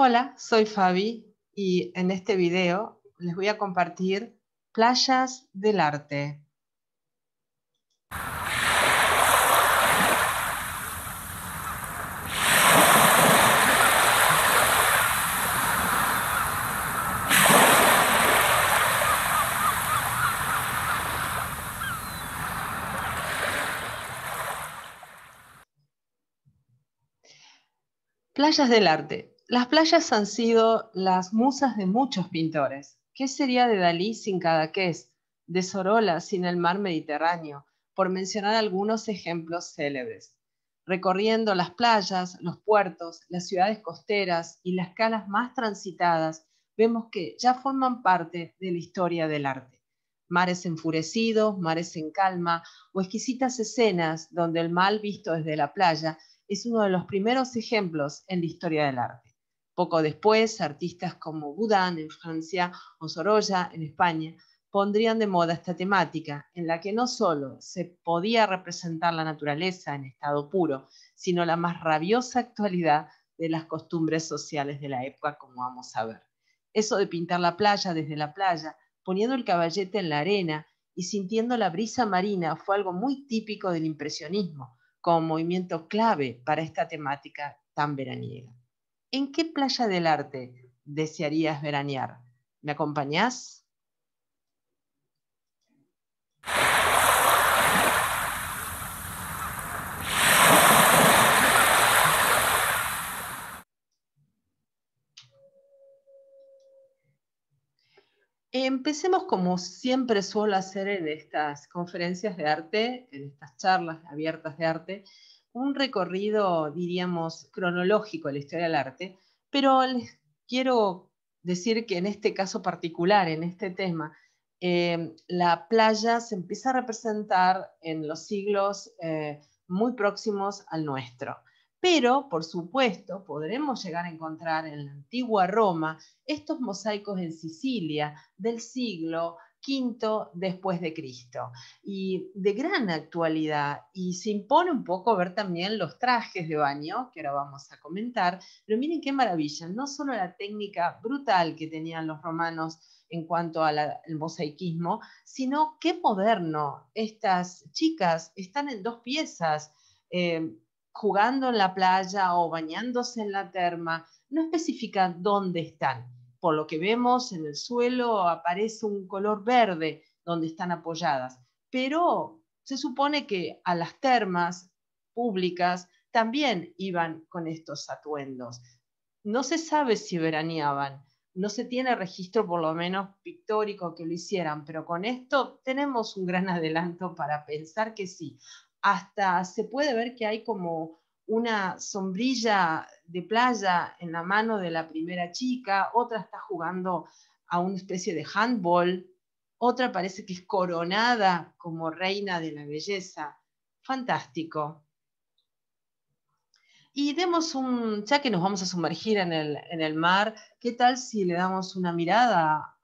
Hola, soy Fabi y en este video les voy a compartir playas del arte. Playas del arte las playas han sido las musas de muchos pintores. ¿Qué sería de Dalí sin Cadaqués, de Sorola sin el mar Mediterráneo, por mencionar algunos ejemplos célebres? Recorriendo las playas, los puertos, las ciudades costeras y las calas más transitadas, vemos que ya forman parte de la historia del arte. Mares enfurecidos, mares en calma o exquisitas escenas donde el mal visto desde la playa es uno de los primeros ejemplos en la historia del arte. Poco después, artistas como Boudin en Francia o Sorolla en España pondrían de moda esta temática, en la que no solo se podía representar la naturaleza en estado puro, sino la más rabiosa actualidad de las costumbres sociales de la época, como vamos a ver. Eso de pintar la playa desde la playa, poniendo el caballete en la arena y sintiendo la brisa marina fue algo muy típico del impresionismo, como movimiento clave para esta temática tan veraniega. ¿en qué playa del arte desearías veranear? ¿Me acompañás? Empecemos como siempre suelo hacer en estas conferencias de arte, en estas charlas abiertas de arte, un recorrido, diríamos, cronológico de la historia del arte, pero les quiero decir que en este caso particular, en este tema, eh, la playa se empieza a representar en los siglos eh, muy próximos al nuestro. Pero, por supuesto, podremos llegar a encontrar en la antigua Roma estos mosaicos en Sicilia del siglo quinto después de Cristo y de gran actualidad y se impone un poco ver también los trajes de baño que ahora vamos a comentar, pero miren qué maravilla, no solo la técnica brutal que tenían los romanos en cuanto al mosaicismo, sino qué moderno, estas chicas están en dos piezas. Eh, jugando en la playa o bañándose en la terma, no especifica dónde están por lo que vemos en el suelo aparece un color verde donde están apoyadas. Pero se supone que a las termas públicas también iban con estos atuendos. No se sabe si veraneaban, no se tiene registro por lo menos pictórico que lo hicieran, pero con esto tenemos un gran adelanto para pensar que sí. Hasta se puede ver que hay como una sombrilla de playa en la mano de la primera chica, otra está jugando a una especie de handball, otra parece que es coronada como reina de la belleza. Fantástico. Y demos un, ya que nos vamos a sumergir en el, mar, ¿qué tal si le damos una mirada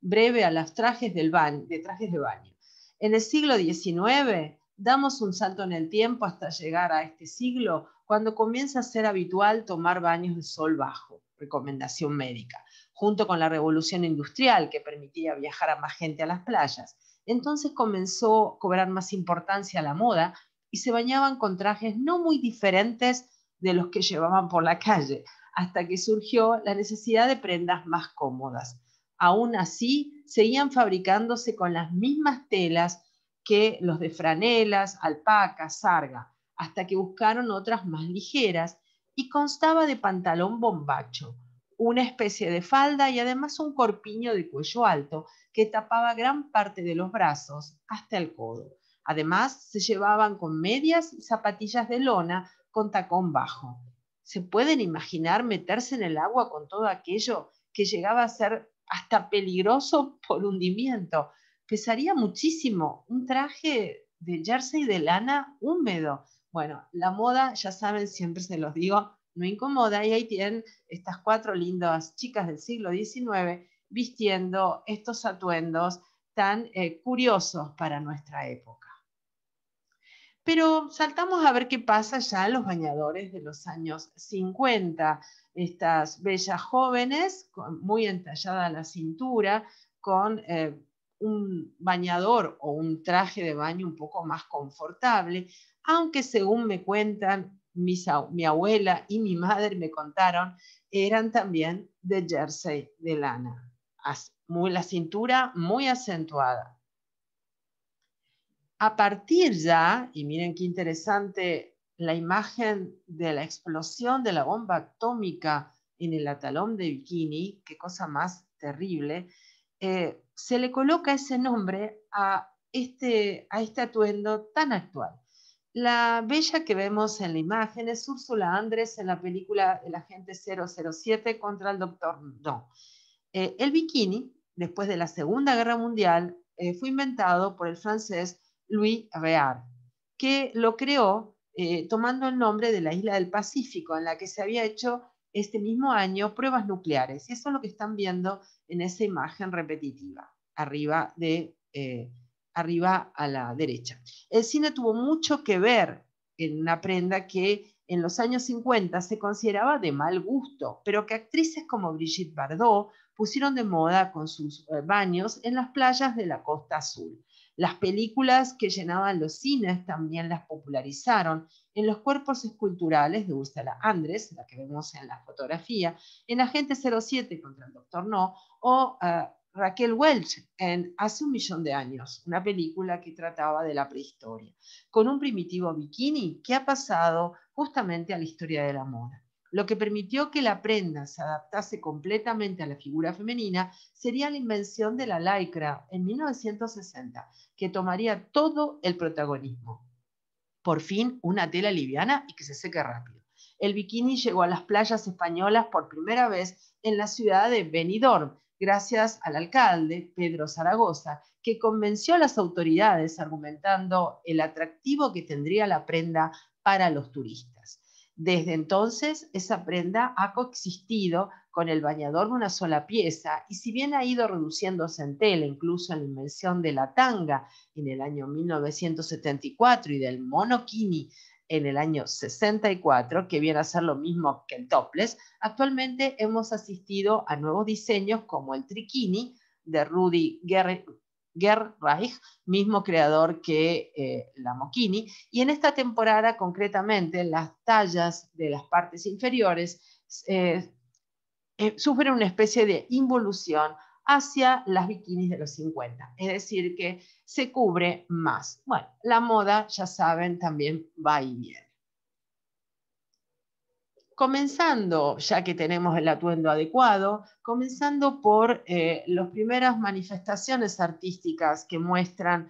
breve a los trajes del de trajes de baño? En el siglo XIX, damos un salto en el tiempo hasta llegar a este siglo, cuando comienza a ser habitual tomar baños de sol bajo, recomendación médica, junto con la revolución industrial que permitía viajar a más gente a las playas. Entonces comenzó a cobrar más importancia la moda y se bañaban con trajes no muy diferentes de los que llevaban por la calle, hasta que surgió la necesidad de prendas más cómodas. Aún así, seguían fabricándose con las mismas telas que los de franelas, alpaca, sarga, hasta que buscaron otras más ligeras y constaba de pantalón bombacho, una especie de falda y además un corpiño de cuello alto que tapaba gran parte de los brazos hasta el codo. Además, se llevaban con medias y zapatillas de lona con tacón bajo. ¿Se pueden imaginar meterse en el agua con todo aquello que llegaba a ser hasta peligroso por hundimiento? pesaría muchísimo un traje de jersey de lana húmedo. Bueno, la moda, ya saben, siempre se los digo, no incomoda y ahí tienen estas cuatro lindas chicas del siglo XIX vistiendo estos atuendos tan eh, curiosos para nuestra época. Pero saltamos a ver qué pasa ya en los bañadores de los años 50. Estas bellas jóvenes, muy entallada la cintura, con eh, un bañador o un traje de baño un poco más confortable, aunque según me cuentan, mi abuela y mi madre me contaron, eran también de jersey de lana, muy, la cintura muy acentuada. A partir ya, y miren qué interesante la imagen de la explosión de la bomba atómica en el atalón de Bikini, qué cosa más terrible, eh, se le coloca ese nombre este, a este, atuendo tan actual. La bella que vemos en la imagen es Úrsula Andrés en la película El agente 007 contra el doctor No. Eh, el bikini, después de la Segunda Guerra Mundial, eh, fue inventado por el francés Louis Reard, que lo creó eh, tomando el nombre de la isla del Pacífico, en la que se había hecho este mismo año pruebas nucleares. Y eso es lo que están viendo en esa imagen repetitiva, arriba, eh, a la derecha. El cine tuvo mucho que ver en una prenda que en los años 50 se consideraba de mal gusto, pero que actrices como Brigitte Bardot pusieron de moda con sus eh, baños en las playas de la Costa Azul. Las películas que llenaban los cines también las popularizaron. En los cuerpos esculturales de Úrsula Andrés, la que vemos en la fotografía, en Agente 07 contra el Doctor No, o eh, Raquel Welch en Hace un millón de años, una película que trataba de la prehistoria, con un primitivo bikini que ha pasado justamente a la historia de la moda. Lo que permitió que la prenda se adaptase completamente a la figura femenina sería la invención de la lycra en 1960, que tomaría todo el protagonismo. Por fin, una tela liviana y que se seque rápido. El bikini llegó a las playas españolas por primera vez en la ciudad de Benidorm, gracias al alcalde Pedro Zaragoza, que convenció a las autoridades argumentando el atractivo que tendría la prenda para los turistas. Desde entonces, esa prenda ha coexistido con el bañador de una sola pieza y si bien ha ido reduciéndose en tela, incluso en la invención de la tanga en el año 1974 y del monokini en el año 64, que viene a ser lo mismo que el topless, actualmente hemos asistido a nuevos diseños como el triquini de Rudy Guerrero, Reich, mismo creador que eh, la mokini Y en esta temporada, concretamente, las tallas de las partes inferiores eh, eh, sufren una especie de involución hacia las bikinis de los 50, es decir, que se cubre más. Bueno, la moda, ya saben, también va y viene comenzando, ya que tenemos el atuendo adecuado, comenzando por eh, las primeras manifestaciones artísticas que muestran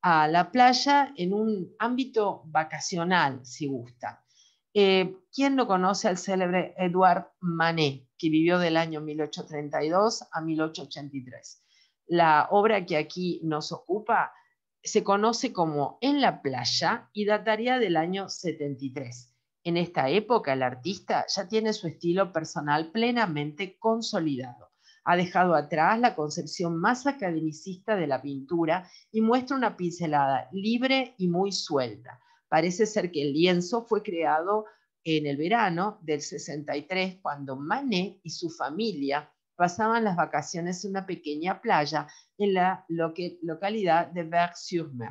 a la playa en un ámbito vacacional, si gusta. Eh, ¿Quién no conoce al célebre Edouard Manet, que vivió del año 1832 a 1883? La obra que aquí nos ocupa se conoce como En la playa y dataría del año 73. En esta época el artista ya tiene su estilo personal plenamente consolidado. Ha dejado atrás la concepción más academicista de la pintura y muestra una pincelada libre y muy suelta. Parece ser que el lienzo fue creado en el verano del 63, cuando Manet y su familia pasaban las vacaciones en una pequeña playa en la localidad de berg sur mer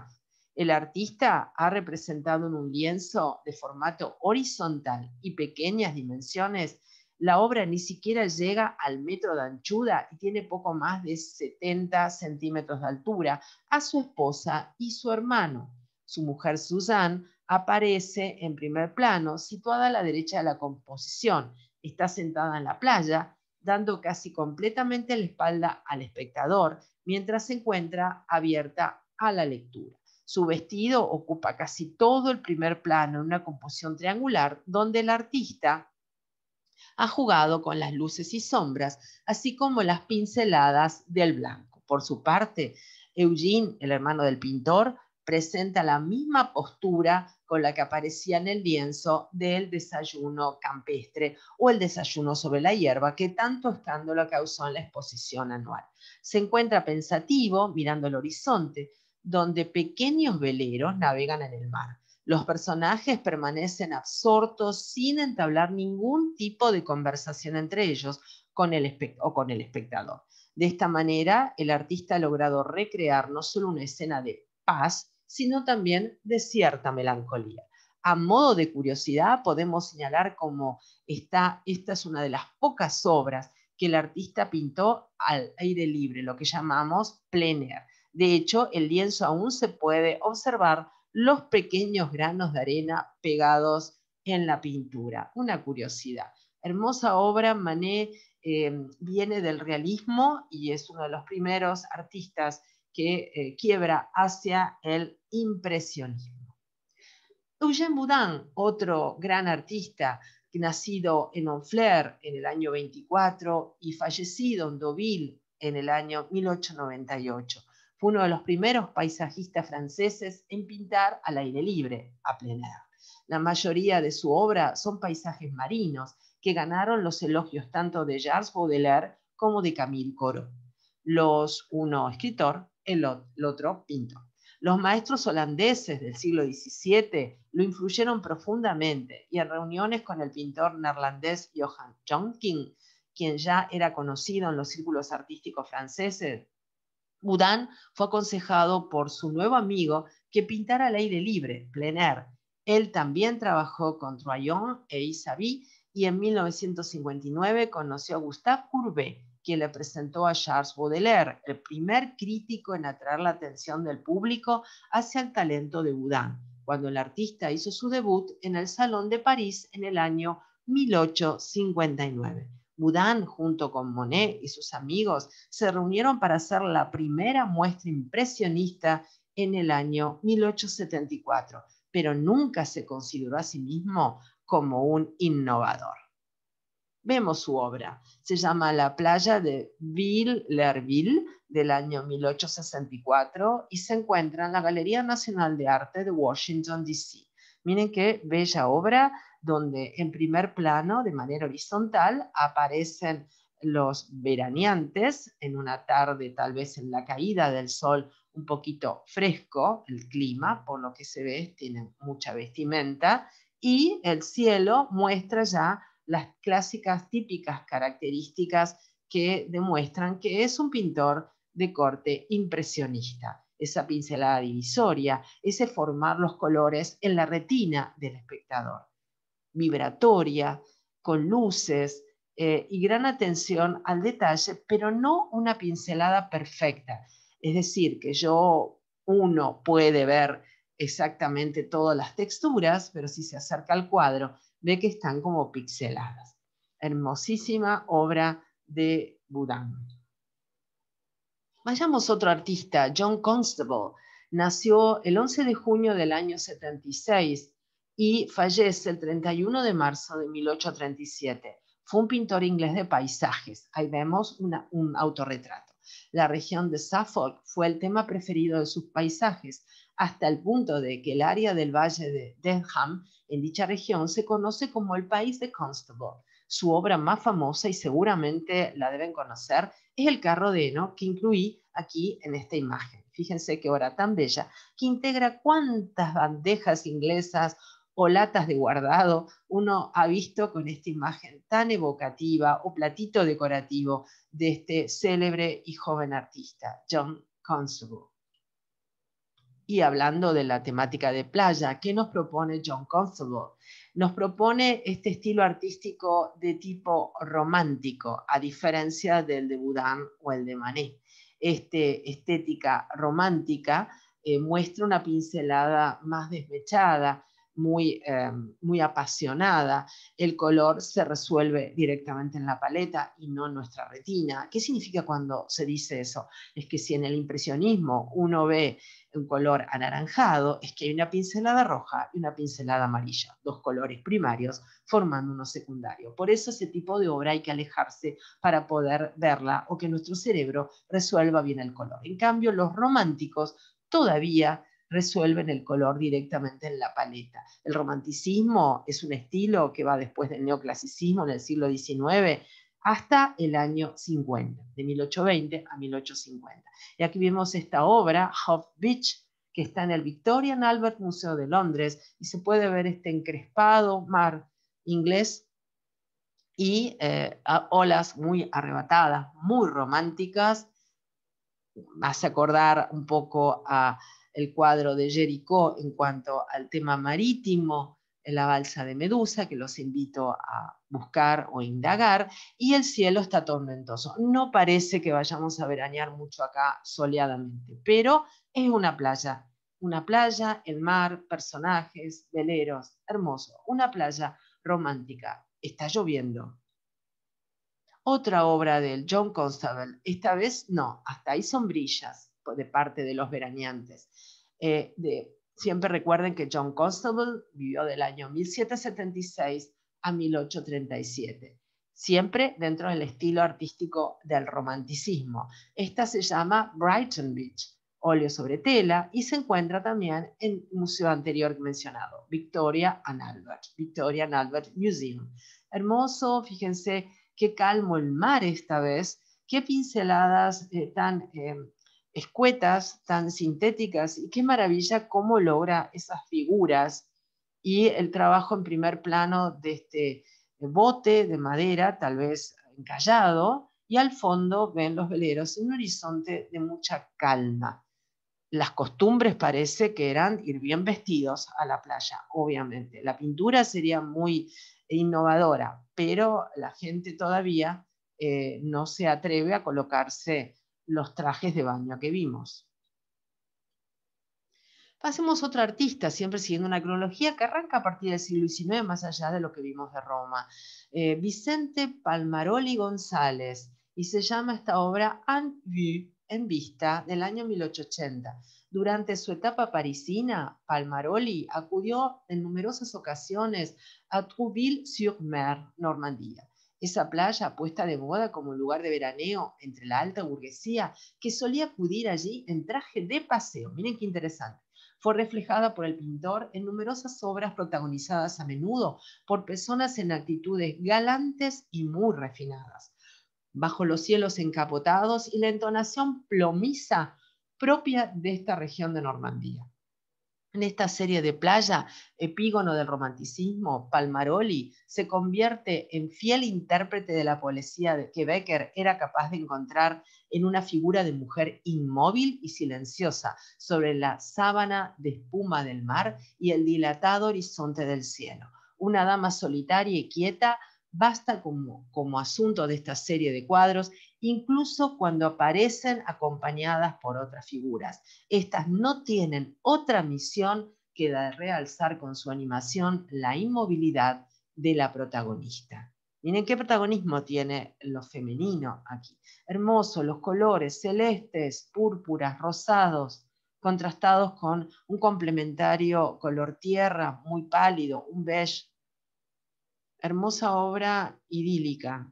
el artista ha representado en un lienzo de formato horizontal y pequeñas dimensiones. La obra ni siquiera llega al metro de anchura y tiene poco más de 70 centímetros de altura a su esposa y su hermano. Su mujer Suzanne aparece en primer plano, situada a la derecha de la composición. Está sentada en la playa, dando casi completamente la espalda al espectador, mientras se encuentra abierta a la lectura. Su vestido ocupa casi todo el primer plano en una composición triangular donde el artista ha jugado con las luces y sombras, así como las pinceladas del blanco. Por su parte, Eugene, el hermano del pintor, presenta la misma postura con la que aparecía en el lienzo del desayuno campestre o el desayuno sobre la hierba que tanto escándalo causó en la exposición anual. Se encuentra pensativo, mirando el horizonte, donde pequeños veleros navegan en el mar. Los personajes permanecen absortos sin entablar ningún tipo de conversación entre ellos con el o con el espectador. De esta manera, el artista ha logrado recrear no solo una escena de paz, sino también de cierta melancolía. A modo de curiosidad, podemos señalar cómo esta, es una de las pocas obras que el artista pintó al aire libre, lo que llamamos plein de hecho, el lienzo aún se puede observar los pequeños granos de arena pegados en la pintura. Una curiosidad. Hermosa obra, Manet eh, viene del realismo y es uno de los primeros artistas que eh, quiebra hacia el impresionismo. Eugène Boudin, otro gran artista nacido en Honfleur en el año 24 y fallecido en Deauville en el año 1898. Fue uno de los primeros paisajistas franceses en pintar al aire libre, a plena. La mayoría de su obra son paisajes marinos que ganaron los elogios tanto de Charles Baudelaire como de Camille Corot. Los uno escritor, el otro pintor. Los maestros holandeses del siglo XVII lo influyeron profundamente y en reuniones con el pintor neerlandés Johan Jonkin, quien ya era conocido en los círculos artísticos franceses, Boudin fue aconsejado por su nuevo amigo que pintara al aire libre, plein Él también trabajó con Troyon e Isabi y en 1959 conoció a Gustave Courbet, quien le presentó a Charles Baudelaire, el primer crítico en atraer la atención del público hacia el talento de Boudin, cuando el artista hizo su debut en el Salón de París en el año 1859. Boudin, junto con Monet y sus amigos, se reunieron para hacer la primera muestra impresionista en el año 1874, pero nunca se consideró a sí mismo como un innovador. Vemos su obra. Se llama La playa de Ville-Lerville del año 1864 y se encuentra en la Galería Nacional de Arte de Washington, D.C. Miren qué bella obra donde en primer plano, de manera horizontal, aparecen los veraneantes en una tarde, tal vez en la caída del sol, un poquito fresco el clima, por lo que se ve, tienen mucha vestimenta, y el cielo muestra ya las clásicas típicas características que demuestran que es un pintor de corte impresionista. Esa pincelada divisoria, ese formar los colores en la retina del espectador vibratoria, con luces eh, y gran atención al detalle, pero no una pincelada perfecta. Es decir, que yo, uno puede ver exactamente todas las texturas, pero si se acerca al cuadro, ve que están como pixeladas. Hermosísima obra de Boudin. Vayamos a otro artista, John Constable. Nació el 11 de junio del año 76 y fallece el 31 de marzo de 1837. Fue un pintor inglés de paisajes. Ahí vemos un autorretrato. La región de Suffolk fue el tema preferido de sus paisajes, hasta el punto de que el área del valle de Denham, en dicha región, se conoce como el país de Constable. Su obra más famosa, y seguramente la deben conocer, es el carro de heno que incluí aquí en esta imagen. Fíjense qué obra tan bella, que integra cuántas bandejas inglesas, o latas de guardado, uno ha visto con esta imagen tan evocativa o platito decorativo de este célebre y joven artista, John Constable. Y hablando de la temática de playa, ¿qué nos propone John Constable? Nos propone este estilo artístico de tipo romántico, a diferencia del de Boudin o el de Manet. Esta estética romántica eh, muestra una pincelada más desmechada, muy, eh, muy apasionada, el color se resuelve directamente en la paleta y no en nuestra retina. ¿Qué significa cuando se dice eso? Es que si en el impresionismo uno ve un color anaranjado, es que hay una pincelada roja y una pincelada amarilla, dos colores primarios formando uno secundario. Por eso ese tipo de obra hay que alejarse para poder verla o que nuestro cerebro resuelva bien el color. En cambio, los románticos todavía resuelven el color directamente en la paleta. El romanticismo es un estilo que va después del neoclasicismo en el siglo XIX hasta el año 50, de 1820 a 1850. Y aquí vemos esta obra, Huff Beach, que está en el Victorian Albert Museo de Londres, y se puede ver este encrespado mar inglés y eh, olas muy arrebatadas, muy románticas, hace acordar un poco a el cuadro de Jericó en cuanto al tema marítimo, en la balsa de Medusa, que los invito a buscar o indagar, y el cielo está tormentoso. No parece que vayamos a veranear mucho acá soleadamente, pero es una playa, una playa, el mar, personajes, veleros, hermoso, una playa romántica. Está lloviendo. Otra obra del John Constable, esta vez no, hasta hay sombrillas de parte de los veraneantes. Eh, de, siempre recuerden que John Constable vivió del año 1776 a 1837, siempre dentro del estilo artístico del romanticismo. Esta se llama Brighton Beach, óleo sobre tela, y se encuentra también en el museo anterior mencionado, Victoria and Albert, Victoria and Albert Museum. Hermoso, fíjense qué calmo el mar esta vez, qué pinceladas eh, tan... Eh, escuetas, tan sintéticas, y qué maravilla cómo logra esas figuras y el trabajo en primer plano de este eh, bote de madera, tal vez encallado, y al fondo ven los veleros en un horizonte de mucha calma. Las costumbres parece que eran ir bien vestidos a la playa, obviamente. La pintura sería muy innovadora, pero la gente todavía eh, no se atreve a colocarse los trajes de baño que vimos. Pasemos a otra artista, siempre siguiendo una cronología que arranca a partir del siglo XIX, más allá de lo que vimos de Roma. Eh, Vicente Palmaroli González, y se llama esta obra En vue, en vista, del año 1880. Durante su etapa parisina, Palmaroli acudió en numerosas ocasiones a Trouville-sur-Mer, Normandía, esa playa puesta de moda como lugar de veraneo entre la alta burguesía que solía acudir allí en traje de paseo. Miren qué interesante. Fue reflejada por el pintor en numerosas obras protagonizadas a menudo por personas en actitudes galantes y muy refinadas. Bajo los cielos encapotados y la entonación plomiza propia de esta región de Normandía esta serie de playa, epígono del romanticismo, Palmaroli se convierte en fiel intérprete de la poesía que Becker era capaz de encontrar en una figura de mujer inmóvil y silenciosa sobre la sábana de espuma del mar y el dilatado horizonte del cielo. Una dama solitaria y quieta basta como, como asunto de esta serie de cuadros incluso cuando aparecen acompañadas por otras figuras. Estas no tienen otra misión que de realzar con su animación la inmovilidad de la protagonista. Miren qué protagonismo tiene lo femenino aquí. Hermoso, los colores celestes, púrpuras, rosados, contrastados con un complementario color tierra muy pálido, un beige. Hermosa obra idílica,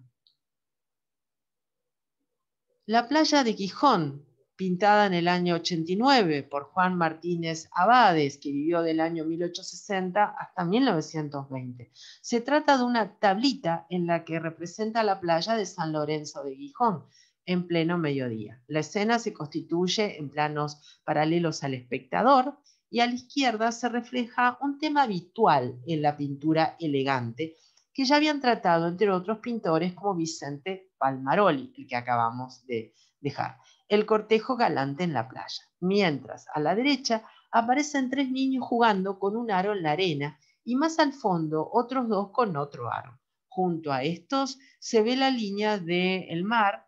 la playa de Gijón, pintada en el año 89 por Juan Martínez Abades, que vivió del año 1860 hasta 1920. Se trata de una tablita en la que representa la playa de San Lorenzo de Gijón en pleno mediodía. La escena se constituye en planos paralelos al espectador y a la izquierda se refleja un tema habitual en la pintura elegante que ya habían tratado, entre otros pintores como Vicente maroli, el que acabamos de dejar. El cortejo galante en la playa. Mientras, a la derecha, aparecen tres niños jugando con un aro en la arena y más al fondo otros dos con otro aro. Junto a estos se ve la línea del mar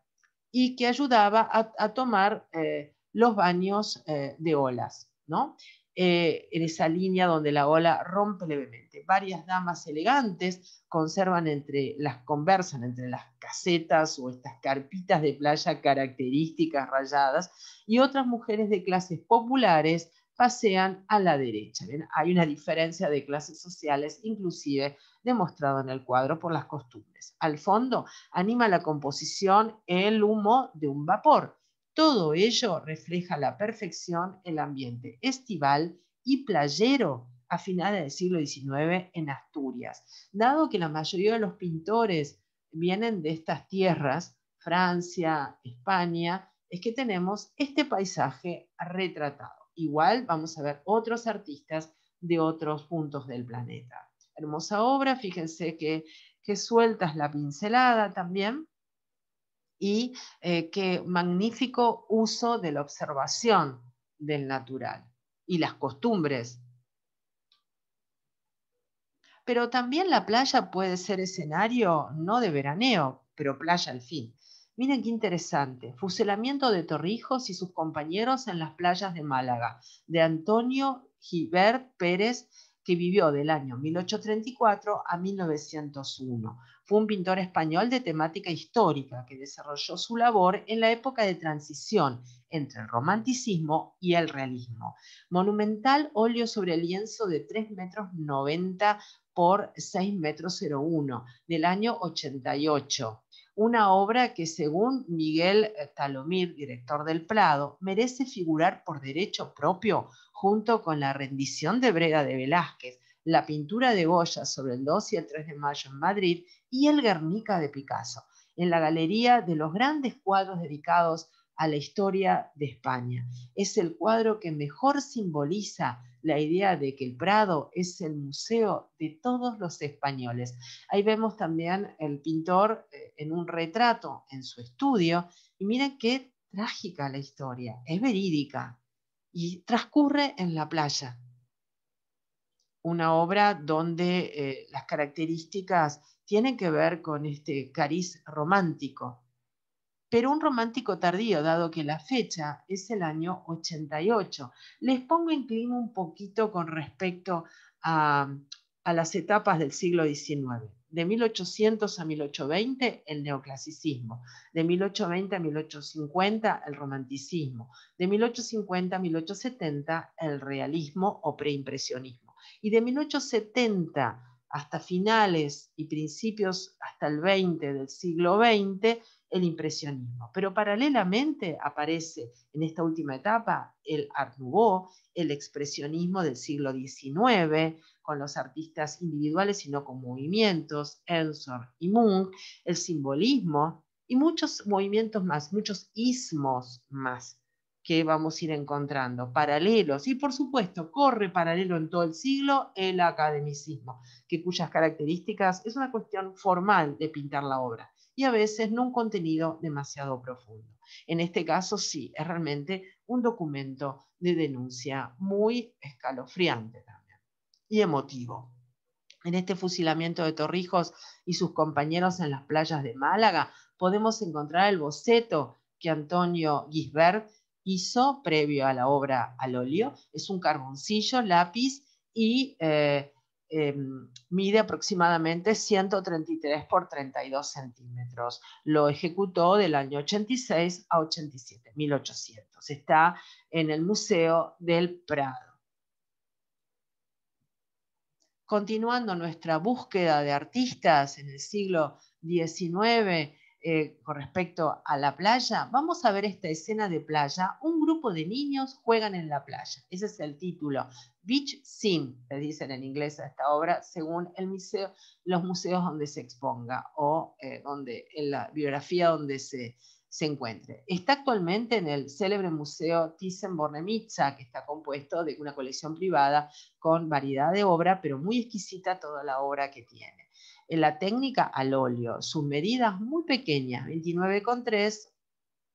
y que ayudaba a, tomar eh, los baños eh, de olas. ¿no? Eh, en esa línea donde la ola rompe levemente. Varias damas elegantes conservan entre las conversan entre las casetas o estas carpitas de playa características rayadas y otras mujeres de clases populares pasean a la derecha. Hay una diferencia de clases sociales, inclusive demostrado en el cuadro por las costumbres. Al fondo anima la composición el humo de un vapor todo ello refleja la perfección el ambiente estival y playero a finales del siglo XIX en Asturias. Dado que la mayoría de los pintores vienen de estas tierras, Francia, España, es que tenemos este paisaje retratado. Igual vamos a ver otros artistas de otros puntos del planeta. Hermosa obra, fíjense que, que sueltas la pincelada también y eh, qué magnífico uso de la observación del natural y las costumbres. Pero también la playa puede ser escenario no de veraneo, pero playa al fin. Miren qué interesante. fuselamiento de Torrijos y sus compañeros en las playas de Málaga, de Antonio Gibert Pérez, que vivió del año 1834 a 1901 fue un pintor español de temática histórica que desarrolló su labor en la época de transición entre el romanticismo y el realismo. Monumental óleo sobre lienzo de 3 metros 90 por 6 metros 01 del año 88. Una obra que según Miguel eh, Talomir, director del Prado, merece figurar por derecho propio junto con la rendición de Breda de Velázquez, la pintura de Goya sobre el 2 y el 3 de mayo en Madrid y el Guernica de Picasso, en la galería de los grandes cuadros dedicados a la historia de España. Es el cuadro que mejor simboliza la idea de que el Prado es el museo de todos los españoles. Ahí vemos también el pintor eh, en un retrato en su estudio y miren qué trágica la historia, es verídica y transcurre en la playa una obra donde eh, las características tienen que ver con este cariz romántico, pero un romántico tardío, dado que la fecha es el año 88. Les pongo en clima un poquito con respecto a, a las etapas del siglo XIX. De 1800 a 1820 el neoclasicismo, de 1820 a 1850 el romanticismo, de 1850 a 1870 el realismo o preimpresionismo. Y de 1870 hasta finales y principios, hasta el 20 del siglo XX, el impresionismo. Pero paralelamente aparece en esta última etapa el Art Nouveau, el expresionismo del siglo XIX, con los artistas individuales y no con movimientos, Ensor y Munch, el simbolismo y muchos movimientos más, muchos ismos más que vamos a ir encontrando, paralelos, y por supuesto, corre paralelo en todo el siglo el academicismo, que cuyas características es una cuestión formal de pintar la obra, y a veces no un contenido demasiado profundo. En este caso sí, es realmente un documento de denuncia muy escalofriante también, y emotivo. En este fusilamiento de Torrijos y sus compañeros en las playas de Málaga, podemos encontrar el boceto que Antonio Gisbert hizo previo a la obra al óleo. Es un carboncillo, lápiz y eh, em, mide aproximadamente 133 por 32 centímetros. Lo ejecutó del año 86 a 87, 1800. Está en el Museo del Prado. Continuando nuestra búsqueda de artistas en el siglo XIX, eh, con respecto a la playa, vamos a ver esta escena de playa. Un grupo de niños juegan en la playa. Ese es el título. Beach Sim, le dicen en inglés a esta obra, según el museo, los museos donde se exponga o eh, donde, en la biografía donde se, se encuentre. Está actualmente en el célebre Museo Thyssen-Bornemisza, que está compuesto de una colección privada con variedad de obra, pero muy exquisita toda la obra que tiene en la técnica al óleo. Sus medidas muy pequeñas, 29,3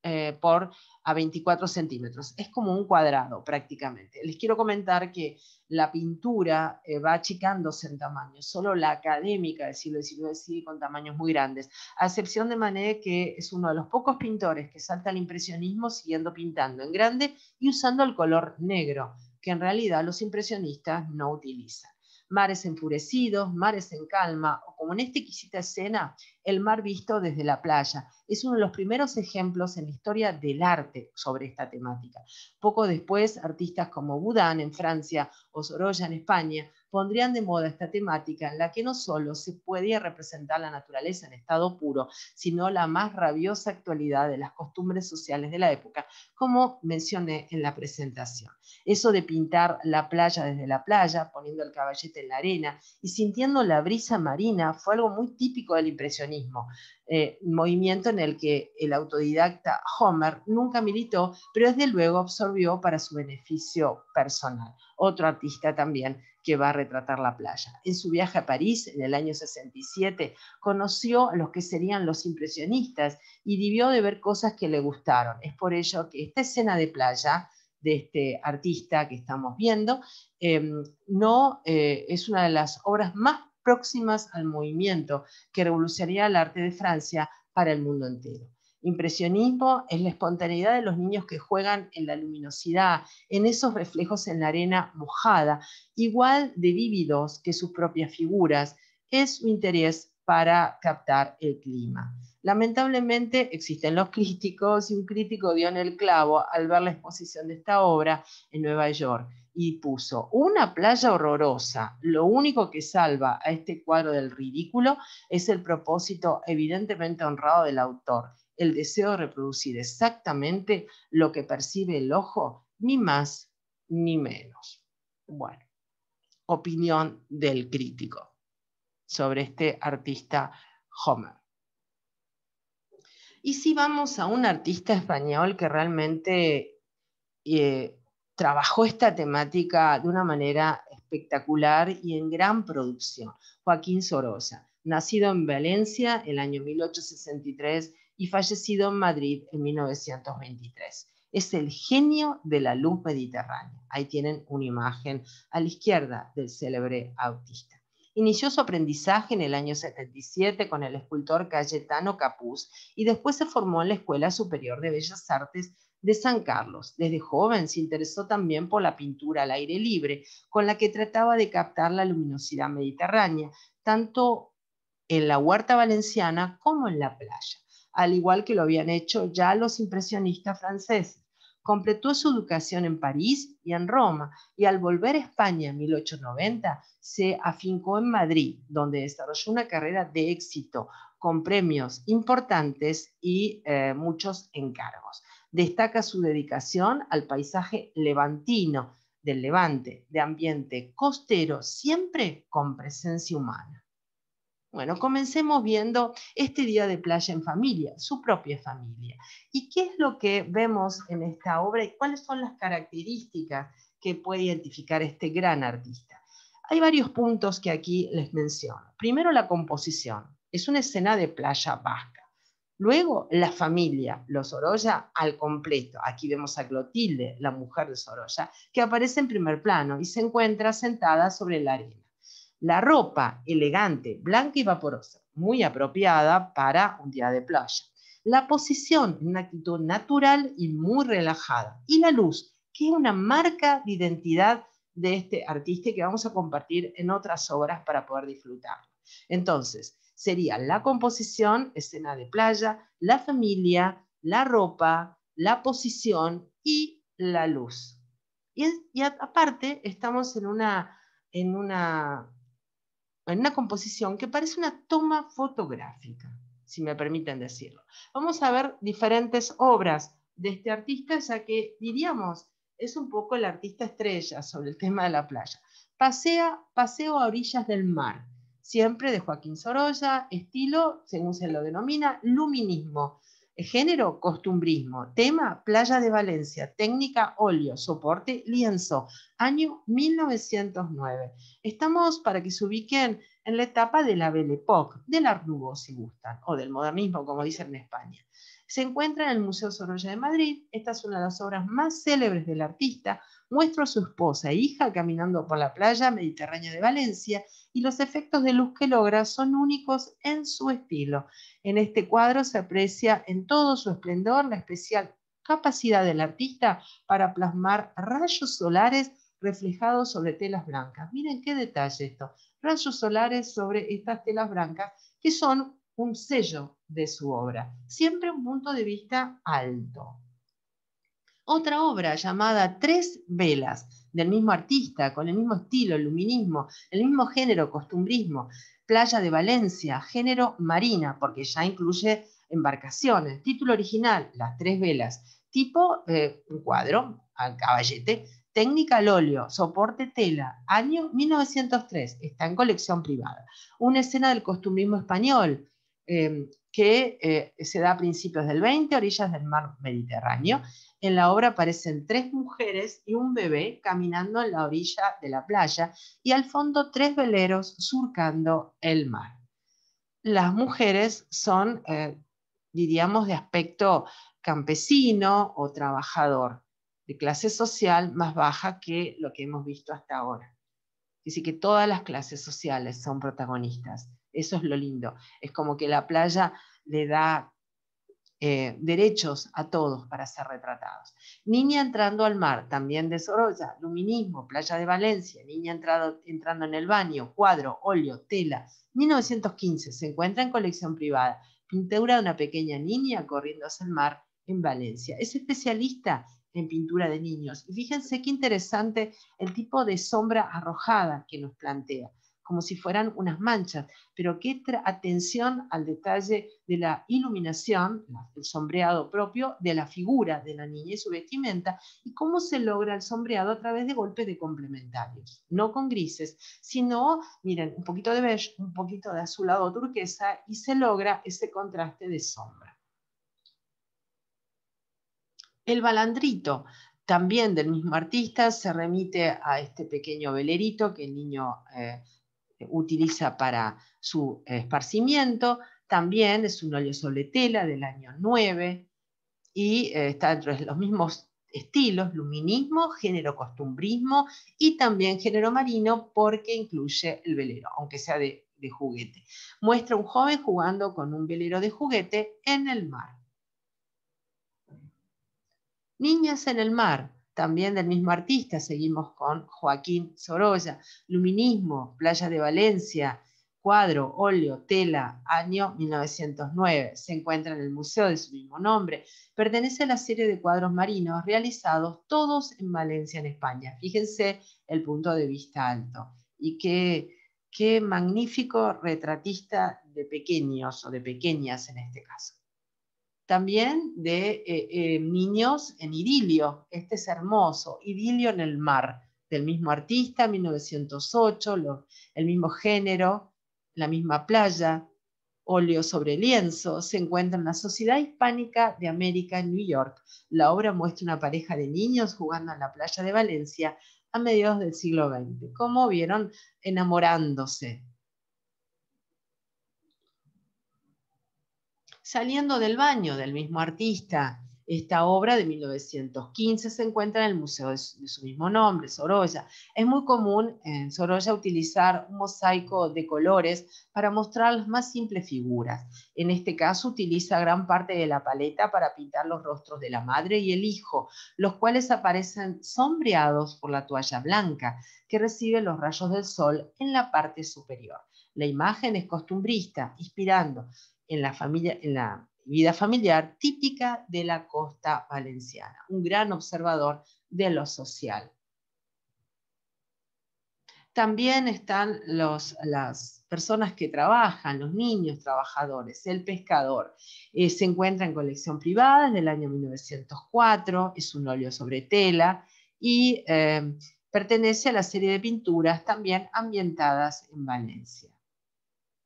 eh, por a 24 centímetros. Es como un cuadrado prácticamente. Les quiero comentar que la pintura eh, va achicándose en tamaño. Solo la académica del siglo XIX sigue con tamaños muy grandes. A excepción de Manet, que es uno de los pocos pintores que salta al impresionismo siguiendo pintando en grande y usando el color negro, que en realidad los impresionistas no utilizan mares enfurecidos, mares en calma, o como en esta exquisita escena el mar visto desde la playa. Es uno de los primeros ejemplos en la historia del arte sobre esta temática. Poco después, artistas como Boudin en Francia o Sorolla en España pondrían de moda esta temática en la que no solo se podía representar la naturaleza en estado puro, sino la más rabiosa actualidad de las costumbres sociales de la época, como mencioné en la presentación. Eso de pintar la playa desde la playa, poniendo el caballete en la arena y sintiendo la brisa marina, fue algo muy típico del impresionismo eh, movimiento en el que el autodidacta Homer nunca militó, pero desde luego absorbió para su beneficio personal. Otro artista también que va a retratar la playa. En su viaje a París en el año 67 conoció a los que serían los impresionistas y vivió de ver cosas que le gustaron. Es por ello que esta escena de playa de este artista que estamos viendo, em, no eh, es una de las obras más próximas al movimiento que revolucionaría el arte de Francia para el mundo entero. Impresionismo es la espontaneidad de los niños que juegan en la luminosidad, en esos reflejos en la arena mojada, igual de vívidos que sus propias figuras. Es su interés para captar el clima. Lamentablemente existen los críticos y un crítico dio en el clavo al ver la exposición de esta obra en Nueva York y puso una playa horrorosa. Lo único que salva a este cuadro del ridículo es el propósito evidentemente honrado del autor, el deseo de reproducir exactamente lo que percibe el ojo, ni más ni menos. Bueno, opinión del crítico sobre este artista Homer. Y si vamos a un artista español que realmente eh, trabajó esta temática de una manera espectacular y en gran producción. Joaquín Sorosa, nacido en Valencia en el año 1863 y fallecido en Madrid en 1923. Es el genio de la luz mediterránea. Ahí tienen una imagen a la izquierda del célebre autista. Inició su aprendizaje en el año 77 con el escultor Cayetano Capuz y después se formó en la Escuela Superior de Bellas Artes de San Carlos. Desde joven se interesó también por la pintura al aire libre, con la que trataba de captar la luminosidad mediterránea, tanto en la huerta valenciana como en la playa, al igual que lo habían hecho ya los impresionistas franceses. Completó su educación en París y en Roma y al volver a España en 1890 se afincó en Madrid, donde desarrolló una carrera de éxito con premios importantes y eh, muchos encargos destaca su dedicación al paisaje levantino, del levante, de ambiente costero, siempre con presencia humana. Bueno, comencemos viendo este día de playa en familia, su propia familia. ¿Y qué es lo que vemos en esta obra y cuáles son las características que puede identificar este gran artista? Hay varios puntos que aquí les menciono. Primero, la composición. Es una escena de playa vasca Luego, la familia, los Sorolla al completo. Aquí vemos a Clotilde, la mujer de Sorolla, que aparece en primer plano y se encuentra sentada sobre la arena. La ropa, elegante, blanca y vaporosa, muy apropiada para un día de playa. La posición, una actitud natural y muy relajada. Y la luz, que es una marca de identidad de este artista que vamos a compartir en otras obras para poder disfrutar. Entonces, sería la composición, escena de playa, la familia, la ropa, la posición y la luz. Y, aparte estamos en una, en, una, en una composición que parece una toma fotográfica, si me permiten decirlo. Vamos a ver diferentes obras de este artista, ya que diríamos es un poco el artista estrella sobre el tema de la playa. Pasea, paseo a orillas del mar, siempre de Joaquín Sorolla, estilo, según se lo denomina, luminismo, eh, género, costumbrismo, tema, playa de Valencia, técnica, óleo, soporte, lienzo, año 1909. Estamos, para que se ubiquen, en la etapa de la Belle Époque, del Art si gustan, o del modernismo, como dicen en España. Se encuentra en el Museo Sorolla de Madrid, esta es una de las obras más célebres del artista, Muestra a su esposa e hija caminando por la playa mediterránea de Valencia y los efectos de luz que logra son únicos en su estilo. En este cuadro se aprecia en todo su esplendor la especial capacidad del artista para plasmar rayos solares reflejados sobre telas blancas. Miren qué detalle esto. Rayos solares sobre estas telas blancas que son un sello de su obra. Siempre un punto de vista alto. Otra obra llamada Tres Velas, del mismo artista, con el mismo estilo, luminismo, el mismo género, costumbrismo, Playa de Valencia, género marina, porque ya incluye embarcaciones. Título original, Las Tres Velas. Tipo, eh, un cuadro, al caballete. Técnica al óleo, soporte tela, año 1903, está en colección privada. Una escena del costumbrismo español, em, que eh, se da a principios del 20, orillas del mar Mediterráneo. En la obra aparecen tres mujeres y un bebé caminando en la orilla de la playa y al fondo tres veleros surcando el mar. Las mujeres son, eh, diríamos, de aspecto campesino o trabajador, de clase social más baja que lo que hemos visto hasta ahora. Dice que todas las clases sociales son protagonistas eso es lo lindo. Es como que la playa le da eh, derechos a todos para ser retratados. Niña entrando al mar, también de Sorolla, Luminismo, Playa de Valencia, Niña entrando en el baño, cuadro, óleo, tela. 1915, se encuentra en colección privada. Pintura de una pequeña niña corriendo hacia el mar en Valencia. Es especialista en pintura de niños. Y fíjense qué interesante el tipo de sombra arrojada que nos plantea como si fueran unas manchas, pero qué atención al detalle de la iluminación, el sombreado propio de la figura de la niña y su vestimenta, y cómo se logra el sombreado a través de golpes de complementarios, no con grises, sino, miren, un poquito de beige, un poquito de azulado turquesa, y se logra ese contraste de sombra. El balandrito, también del mismo artista, se remite a este pequeño velerito que el niño eh, eh, utiliza para su esparcimiento. También es un óleo sobre del año 9 y eh, está dentro de los mismos estilos, luminismo, género costumbrismo y también género marino porque incluye el velero, aunque sea de, de juguete. Muestra un joven jugando con un velero de juguete en el mar. Niñas en el mar también del mismo artista, seguimos con Joaquín Sorolla, Luminismo, Playa de Valencia, cuadro, óleo, tela, año 1909. Se encuentra en el museo de su mismo nombre. Pertenece a la serie de cuadros marinos realizados todos en Valencia, en España. Fíjense el punto de vista alto. Y qué, qué magnífico retratista de pequeños o de pequeñas en este caso también de eh, eh, niños en idilio. Este es hermoso, idilio en el mar, del mismo artista, 1908, el mismo género, la misma playa, óleo sobre lienzo, se encuentra en la Sociedad Hispánica de América en New York. La obra muestra una pareja de niños jugando en la playa de Valencia a mediados del siglo XX. Como vieron, enamorándose Saliendo del baño del mismo artista, esta obra de 1915 se encuentra en el museo de su, mismo nombre, Sorolla. Es muy común en Sorolla utilizar un mosaico de colores para mostrar las más simples figuras. En este caso utiliza gran parte de la paleta para pintar los rostros de la madre y el hijo, los cuales aparecen sombreados por la toalla blanca que recibe los rayos del sol en la parte superior. La imagen es costumbrista, inspirando en la, familia, en la vida familiar típica de la costa valenciana, un gran observador de lo social. También están las personas que trabajan, los niños trabajadores, el pescador. Eh, se encuentra en colección privada el año 1904, es un óleo sobre tela y eh, pertenece a la serie de pinturas también ambientadas en Valencia.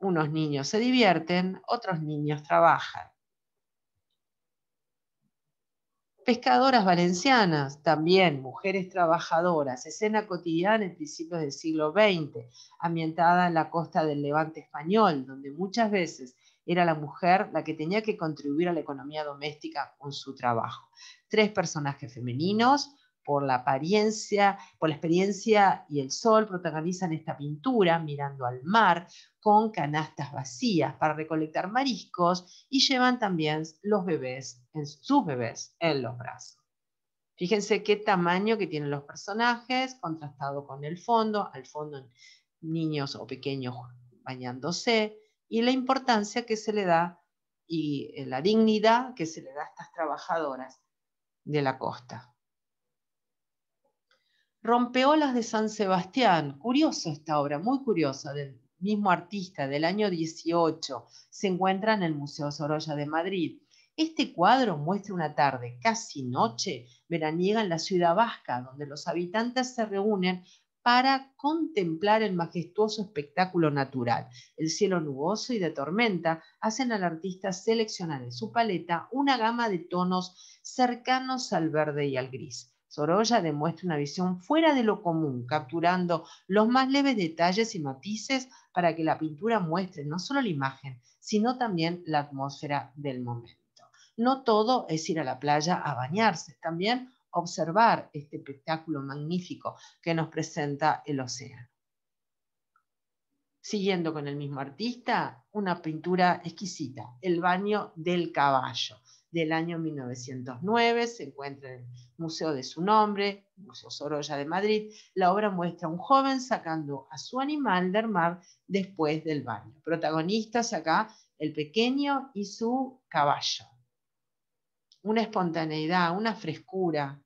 Unos niños se divierten, otros niños trabajan. Pescadoras valencianas, también mujeres trabajadoras, escena cotidiana en principios del siglo XX, ambientada en la costa del levante español, donde muchas veces era la mujer la que tenía que contribuir a la economía doméstica con su trabajo. Tres personajes femeninos, por la apariencia, por la experiencia y el sol protagonizan esta pintura mirando al mar con canastas vacías para recolectar mariscos y llevan también los bebés, en, sus bebés en los brazos. Fíjense qué tamaño que tienen los personajes contrastado con el fondo, al fondo niños o pequeños bañándose y la importancia que se le da y eh, la dignidad que se le da a estas trabajadoras de la costa. Rompeolas de San Sebastián, curiosa esta obra, muy curiosa, del mismo artista del año 18, se encuentra en el Museo Sorolla de Madrid. Este cuadro muestra una tarde, casi noche, veraniega en la ciudad vasca, donde los habitantes se reúnen para contemplar el majestuoso espectáculo natural. El cielo nuboso y de tormenta hacen al artista seleccionar en su paleta una gama de tonos cercanos al verde y al gris. Sorolla demuestra una visión fuera de lo común, capturando los más leves detalles y matices para que la pintura muestre no solo la imagen, sino también la atmósfera del momento. No todo es ir a la playa a bañarse, también observar este espectáculo magnífico que nos presenta el océano. Siguiendo con el mismo artista, una pintura exquisita, El baño del caballo del año 1909, se encuentra en el museo de su nombre, Museo Sorolla de Madrid. La obra muestra a un joven sacando a su animal del mar después del baño. Protagonistas acá, el pequeño y su caballo. Una espontaneidad, una frescura,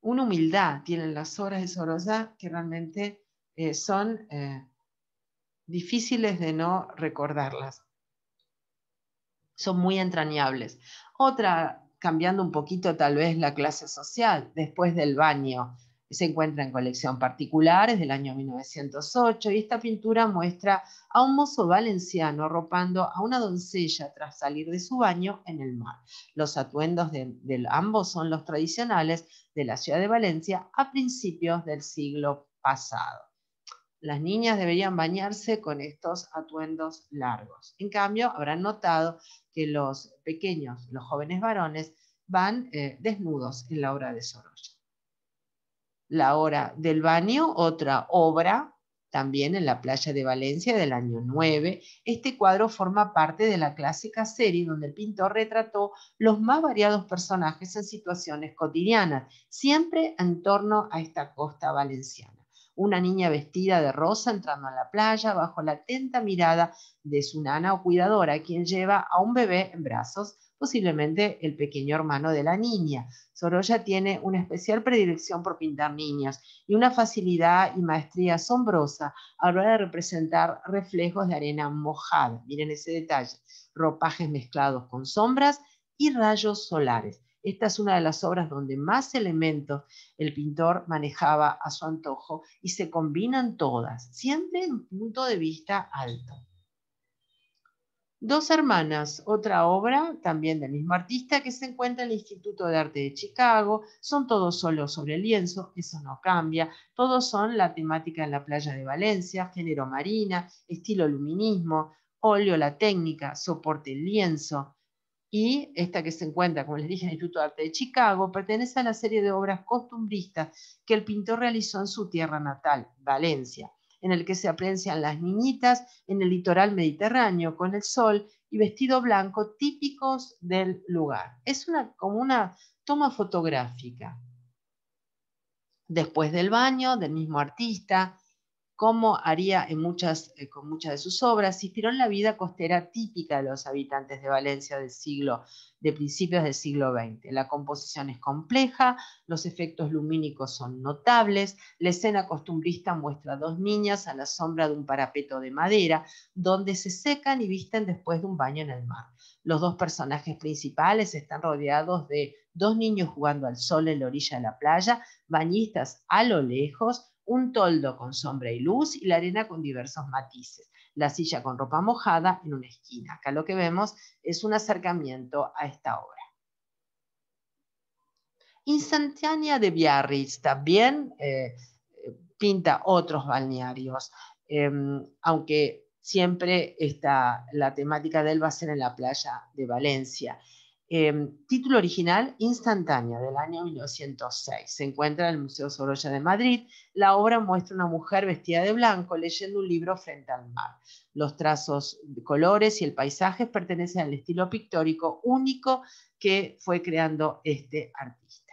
una humildad tienen las obras de Sorolla que realmente eh, son eh, difíciles de no recordarlas son muy entrañables. Otra, cambiando un poquito tal vez la clase social, después del baño, se encuentra en colección particular, es del año 1908, y esta pintura muestra a un mozo valenciano arropando a una doncella tras salir de su baño en el mar. Los atuendos de, de ambos son los tradicionales de la ciudad de Valencia a principios del siglo pasado las niñas deberían bañarse con estos atuendos largos. En cambio, habrán notado que los pequeños, los jóvenes varones, van eh, desnudos en la obra de Sorolla. La hora del baño, otra obra, también en la playa de Valencia del año 9. Este cuadro forma parte de la clásica serie donde el pintor retrató los más variados personajes en situaciones cotidianas, siempre en torno a esta costa valenciana una niña vestida de rosa entrando a la playa bajo la atenta mirada de su nana o cuidadora, quien lleva a un bebé en brazos, posiblemente el pequeño hermano de la niña. Sorolla tiene una especial predilección por pintar niñas y una facilidad y maestría asombrosa a la hora de representar reflejos de arena mojada. Miren ese detalle, ropajes mezclados con sombras y rayos solares. Esta es una de las obras donde más elementos el pintor manejaba a su antojo y se combinan todas, siempre en un punto de vista alto. Dos hermanas, otra obra también del mismo artista que se encuentra en el Instituto de Arte de Chicago, son todos solos sobre el lienzo, eso no cambia, todos son la temática en la playa de Valencia, género marina, estilo luminismo, óleo la técnica, soporte el lienzo, y esta que se encuentra, como les dije, en el Instituto de Arte de Chicago, pertenece a la serie de obras costumbristas que el pintor realizó en su tierra natal, Valencia, en el que se aprecian las niñitas en el litoral mediterráneo, con el sol y vestido blanco típicos del lugar. Es una, como una toma fotográfica. Después del baño del mismo artista, como haría en muchas, eh, con muchas de sus obras, se en la vida costera típica de los habitantes de Valencia del siglo, de principios del siglo XX. La composición es compleja, los efectos lumínicos son notables, la escena costumbrista muestra a dos niñas a la sombra de un parapeto de madera, donde se secan y visten después de un baño en el mar. Los dos personajes principales están rodeados de dos niños jugando al sol en la orilla de la playa, bañistas a lo lejos, un toldo con sombra y luz y la arena con diversos matices, la silla con ropa mojada en una esquina. Acá lo que vemos es un acercamiento a esta obra. Instantánea de Biarritz también eh, pinta otros balnearios, em, aunque siempre la temática de él va a ser en la playa de Valencia. Em, título original Instantánea del año 1906. Se encuentra en el Museo Sorolla de Madrid. La obra muestra una mujer vestida de blanco leyendo un libro frente al mar. Los trazos, colores y el paisaje pertenecen al estilo pictórico único que fue creando este artista.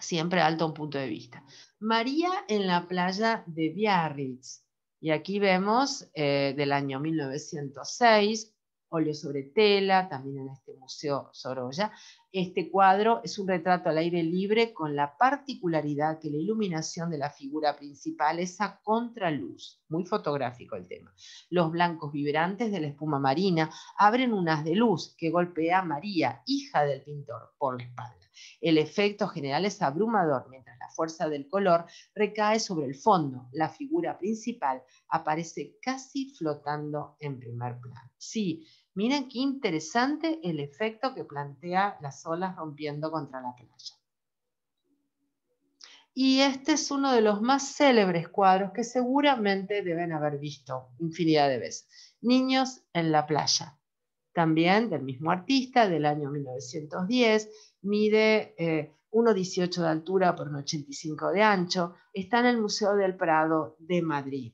Siempre alto un punto de vista. María en la playa de Biarritz. Y aquí vemos eh, del año 1906 óleo sobre tela, también en este Museo Sorolla. Este cuadro es un retrato al aire libre con la particularidad que la iluminación de la figura principal es a contraluz, muy fotográfico el tema. Los blancos vibrantes de la espuma marina abren un haz de luz que golpea a María, hija del pintor, por la espalda. El efecto general es abrumador, mientras la fuerza del color recae sobre el fondo. La figura principal aparece casi flotando en primer plano. Sí, Miren qué interesante el efecto que plantea las olas rompiendo contra la playa. Y este es uno de los más célebres cuadros que seguramente deben haber visto infinidad de veces. Niños en la playa, también del mismo artista, del año 1910, mide 1,18 eh, de altura por 1,85 de ancho, está en el Museo del Prado de Madrid.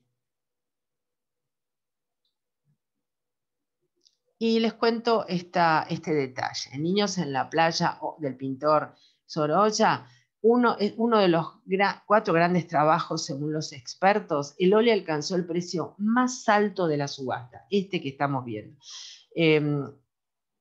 Y les cuento este detalle. Niños en la playa del pintor Sorolla, uno, eh, uno de los cuatro grandes trabajos según los expertos, el ole alcanzó el precio más alto de la subasta, este que estamos viendo. Esta em,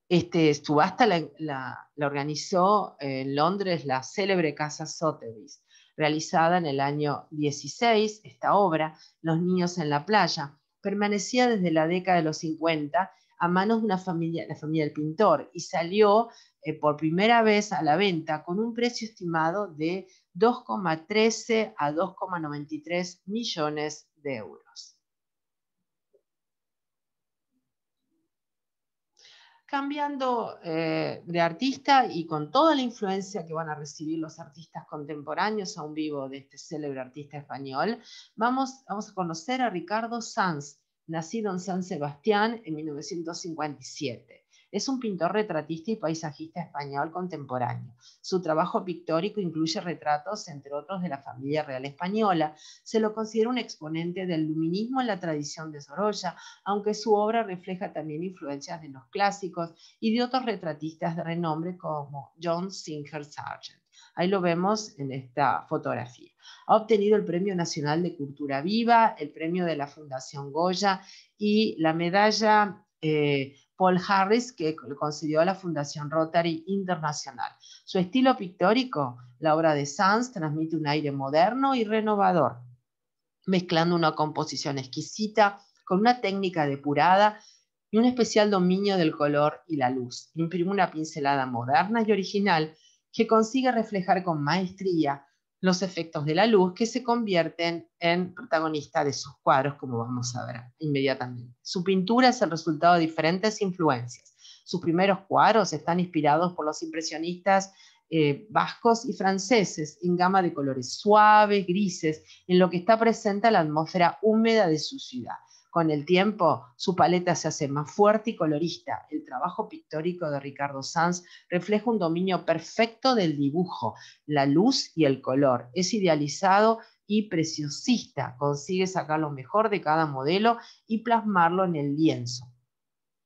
este, subasta la, la, organizó eh, en Londres la célebre casa Sotheby's, realizada en el año 16, esta obra, Los niños en la playa, permanecía desde la década de los 50 a manos de una familia, la familia del pintor, y salió eh, por primera vez a la venta con un precio estimado de 2,13 a 2,93 millones de euros. cambiando eh, de artista y con toda la influencia que van a recibir los artistas contemporáneos a un vivo de este célebre artista español, vamos, vamos a conocer a Ricardo Sanz, nacido en San Sebastián en 1957. Es un pintor retratista y paisajista español contemporáneo. Su trabajo pictórico incluye retratos, entre otros, de la familia real española. Se lo considera un exponente del luminismo en la tradición de Sorolla, aunque su obra refleja también influencias de los clásicos y de otros retratistas de renombre como John Singer Sargent. Ahí lo vemos en esta fotografía. Ha obtenido el Premio Nacional de Cultura Viva, el Premio de la Fundación Goya y la medalla eh, Paul Harris, que le concedió a la Fundación Rotary Internacional. Su estilo pictórico, la obra de Sanz, transmite un aire moderno y renovador, mezclando una composición exquisita con una técnica depurada y un especial dominio del color y la luz. Imprime una pincelada moderna y original que consigue reflejar con maestría los efectos de la luz que se convierten en protagonista de sus cuadros, como vamos a ver inmediatamente. Su pintura es el resultado de diferentes influencias. Sus primeros cuadros están inspirados por los impresionistas eh, vascos y franceses, en gama de colores suaves, grises, en lo que está presente la atmósfera húmeda de su ciudad. Con el tiempo, su paleta se hace más fuerte y colorista. El trabajo pictórico de Ricardo Sanz refleja un dominio perfecto del dibujo, la luz y el color. Es idealizado y preciosista. Consigue sacar lo mejor de cada modelo y plasmarlo en el lienzo.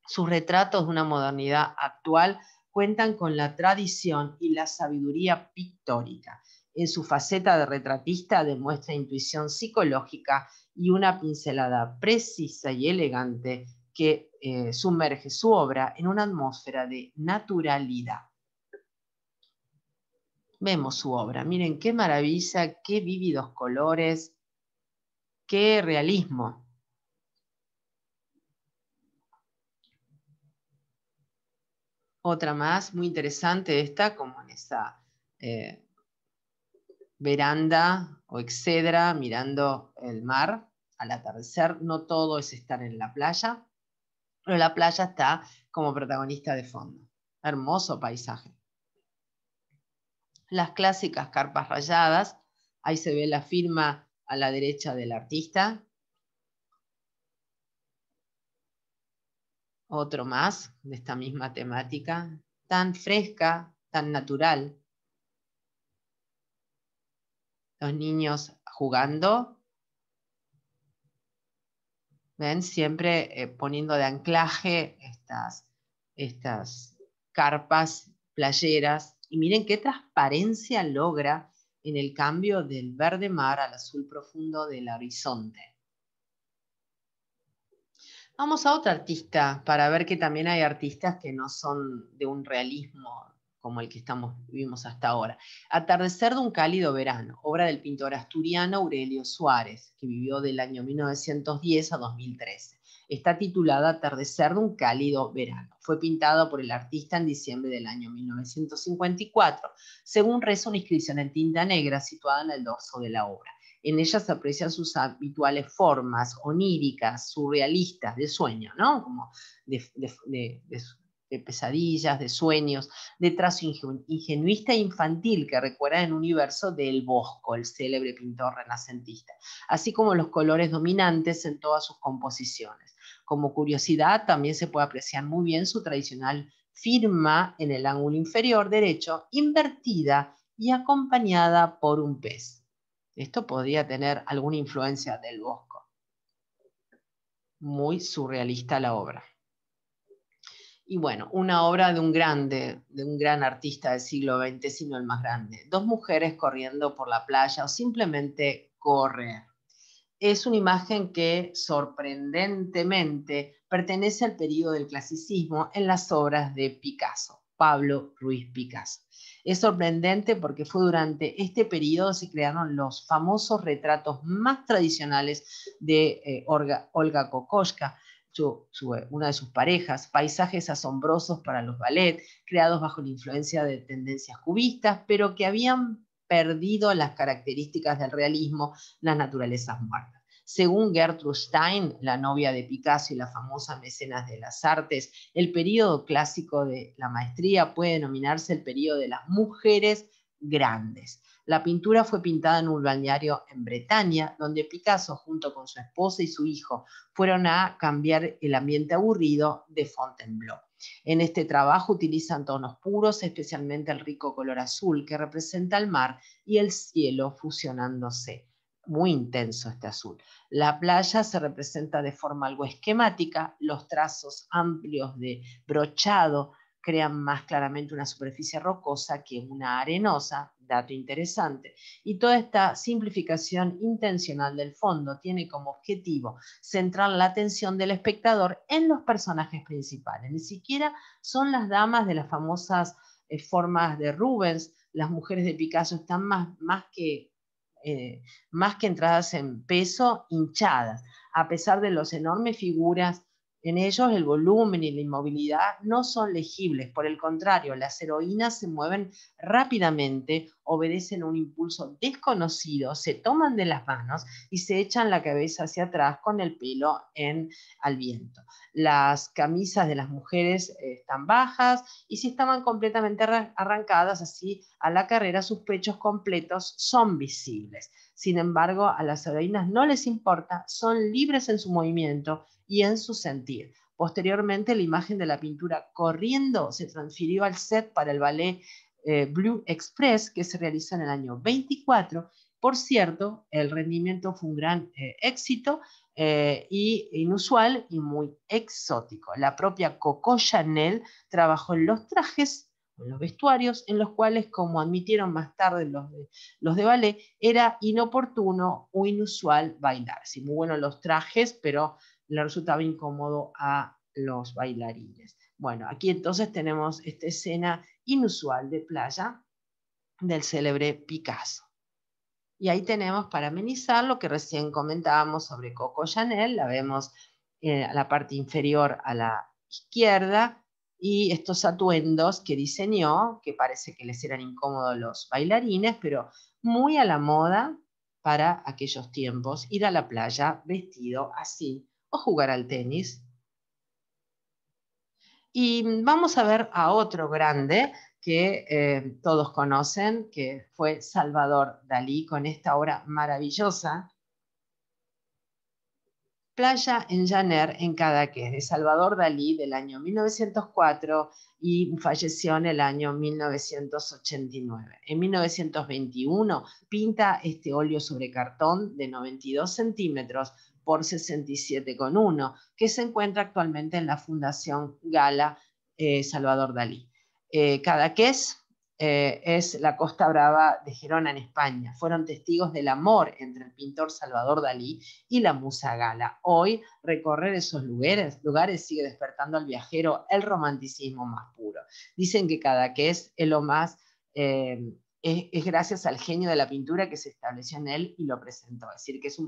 Sus retratos de una modernidad actual cuentan con la tradición y la sabiduría pictórica. En su faceta de retratista demuestra intuición psicológica y una pincelada precisa y elegante que eh, sumerge su obra en una atmósfera de naturalidad. Vemos su obra, miren qué maravilla, qué vívidos colores, qué realismo. Otra más muy interesante esta, como en esa eh, veranda o excedra mirando el mar al atardecer. No todo es estar en la playa, pero la playa está como protagonista de fondo. Hermoso paisaje. Las clásicas carpas rayadas, ahí se ve la firma a la derecha del artista. Otro más de esta misma temática, tan fresca, tan natural, los niños jugando. ¿Ven? Siempre eh, poniendo de anclaje estas, estas carpas, playeras. Y miren qué transparencia logra en el cambio del verde mar al azul profundo del horizonte. Vamos a otra artista para ver que también hay artistas que no son de un realismo como el que estamos, vivimos hasta ahora. Atardecer de un cálido verano, obra del pintor asturiano Aurelio Suárez, que vivió del año 1910 a 2013. Está titulada Atardecer de un cálido verano. Fue pintada por el artista en diciembre del año 1954, según reza una inscripción en tinta negra situada en el dorso de la obra. En ella se aprecian sus habituales formas oníricas, surrealistas, de sueño, ¿no? Como de de pesadillas, de sueños, de trazo ingenuista e infantil que recuerda el universo del Bosco, el célebre pintor renacentista, así como los colores dominantes en todas sus composiciones. Como curiosidad, también se puede apreciar muy bien su tradicional firma en el ángulo inferior derecho, invertida y acompañada por un pez. Esto podría tener alguna influencia del Bosco. Muy surrealista la obra y bueno, una obra de un grande, de un gran artista del siglo XX, sino el más grande. Dos mujeres corriendo por la playa o simplemente correr. Es una imagen que sorprendentemente pertenece al periodo del clasicismo en las obras de Picasso, Pablo Ruiz Picasso. Es sorprendente porque fue durante este periodo se crearon los famosos retratos más tradicionales de eh, Olga, Olga una de sus parejas, paisajes asombrosos para los ballet, creados bajo la influencia de tendencias cubistas, pero que habían perdido las características del realismo, las naturalezas muertas. Según Gertrude Stein, la novia de Picasso y la famosa mecenas de las artes, el periodo clásico de la maestría puede denominarse el periodo de las mujeres grandes. La pintura fue pintada en un balneario en Bretaña, donde Picasso, junto con su esposa y su hijo, fueron a cambiar el ambiente aburrido de Fontainebleau. En este trabajo utilizan tonos puros, especialmente el rico color azul que representa el mar y el cielo fusionándose. Muy intenso este azul. La playa se representa de forma algo esquemática, los trazos amplios de brochado crean más claramente una superficie rocosa que una arenosa, dato interesante. Y toda esta simplificación intencional del fondo tiene como objetivo centrar la atención del espectador en los personajes principales. Ni siquiera son las damas de las famosas eh, formas de Rubens, las mujeres de Picasso están más, que... Eh, más que entradas en peso, hinchadas, a pesar de las enormes figuras en ellos el volumen y la inmovilidad no son legibles, por el contrario, las heroínas se mueven rápidamente, obedecen a un impulso desconocido, se toman de las manos y se echan la cabeza hacia atrás con el pelo en, al viento. Las camisas de las mujeres eh, están bajas y si estaban completamente arrancadas así a la carrera, sus pechos completos son visibles. Sin embargo, a las heroínas no les importa, son libres en su movimiento y en su sentir. Posteriormente, la imagen de la pintura corriendo se transfirió al set para el ballet eh, Blue Express, que se realizó en el año 24. Por cierto, el rendimiento fue un gran eh, éxito eh, y inusual y muy exótico. La propia Coco Chanel trabajó en los trajes en los vestuarios, en los cuales, como admitieron más tarde los de, los de ballet, era inoportuno o inusual bailar. Sí, muy buenos los trajes, pero le resultaba incómodo a los bailarines. Bueno, aquí entonces tenemos esta escena inusual de playa del célebre Picasso. Y ahí tenemos para amenizar lo que recién comentábamos sobre Coco Chanel, la vemos en eh, la parte inferior a la izquierda, y estos atuendos que diseñó, que parece que les eran incómodos los bailarines, pero muy a la moda para aquellos tiempos, ir a la playa vestido así, o jugar al tenis. Y vamos a ver a otro grande que eh, todos conocen, que fue Salvador Dalí, con esta obra maravillosa, Playa en Janer, en Cadaqués, de Salvador Dalí, del año 1904, y falleció en el año 1989. En 1921 pinta este óleo sobre cartón de 92 centímetros por 67,1, que se encuentra actualmente en la Fundación Gala eh, Salvador Dalí. Eh, Cadaqués eh, es la Costa Brava de Gerona, en España. Fueron testigos del amor entre el pintor Salvador Dalí y la musa Gala. Hoy, recorrer esos lugares, lugares sigue despertando al viajero el romanticismo más puro. Dicen que Cadaqués es lo más... Eh, es, gracias al genio de la pintura que se estableció en él y lo presentó. Es decir, que es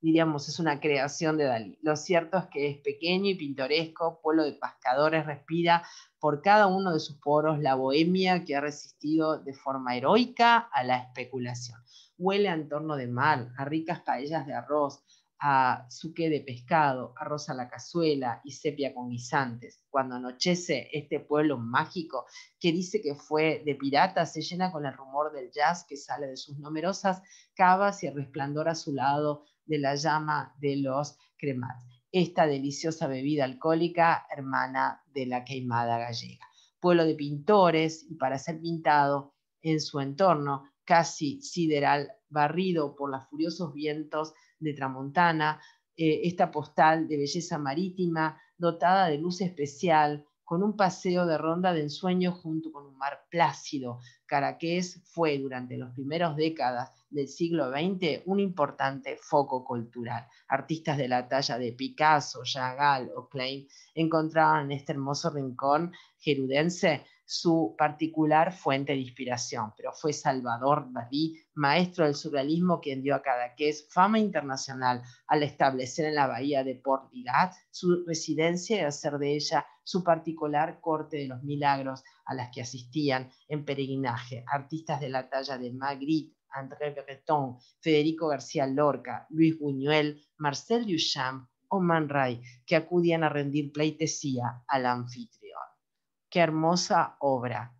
diríamos, es una creación de Dalí. Lo cierto es que es pequeño y pintoresco, pueblo de pescadores, respira por cada uno de sus poros la bohemia que ha resistido de forma heroica a la especulación. Huele a entorno de mar, a ricas paellas de arroz, a suque de pescado, arroz a la cazuela y sepia con guisantes. Cuando anochece, este pueblo mágico que dice que fue de pirata se llena con el rumor del jazz que sale de sus numerosas cavas y el resplandor azulado de la llama de los cremats. Esta deliciosa bebida alcohólica, hermana de la queimada gallega. Pueblo de pintores y para ser pintado en su entorno casi sideral, barrido por los furiosos vientos de Tramontana, eh, esta postal de belleza marítima dotada de luz especial, con un paseo de ronda de ensueño junto con un mar plácido. Caraqués fue durante las primeras décadas del siglo XX un importante foco cultural. Artistas de la talla de Picasso, Chagall o Klein encontraban en este hermoso rincón gerudense su particular fuente de inspiración, pero fue Salvador Dalí, maestro del surrealismo, quien dio a Cadaqués fama internacional al establecer en la bahía de Port su residencia y hacer de ella su particular corte de los milagros a las que asistían en peregrinaje artistas de la talla de Magritte, André Breton, Federico García Lorca, Luis Buñuel, Marcel Duchamp o Man Ray, que acudían a rendir pleitesía al anfitrión. Qué hermosa obra.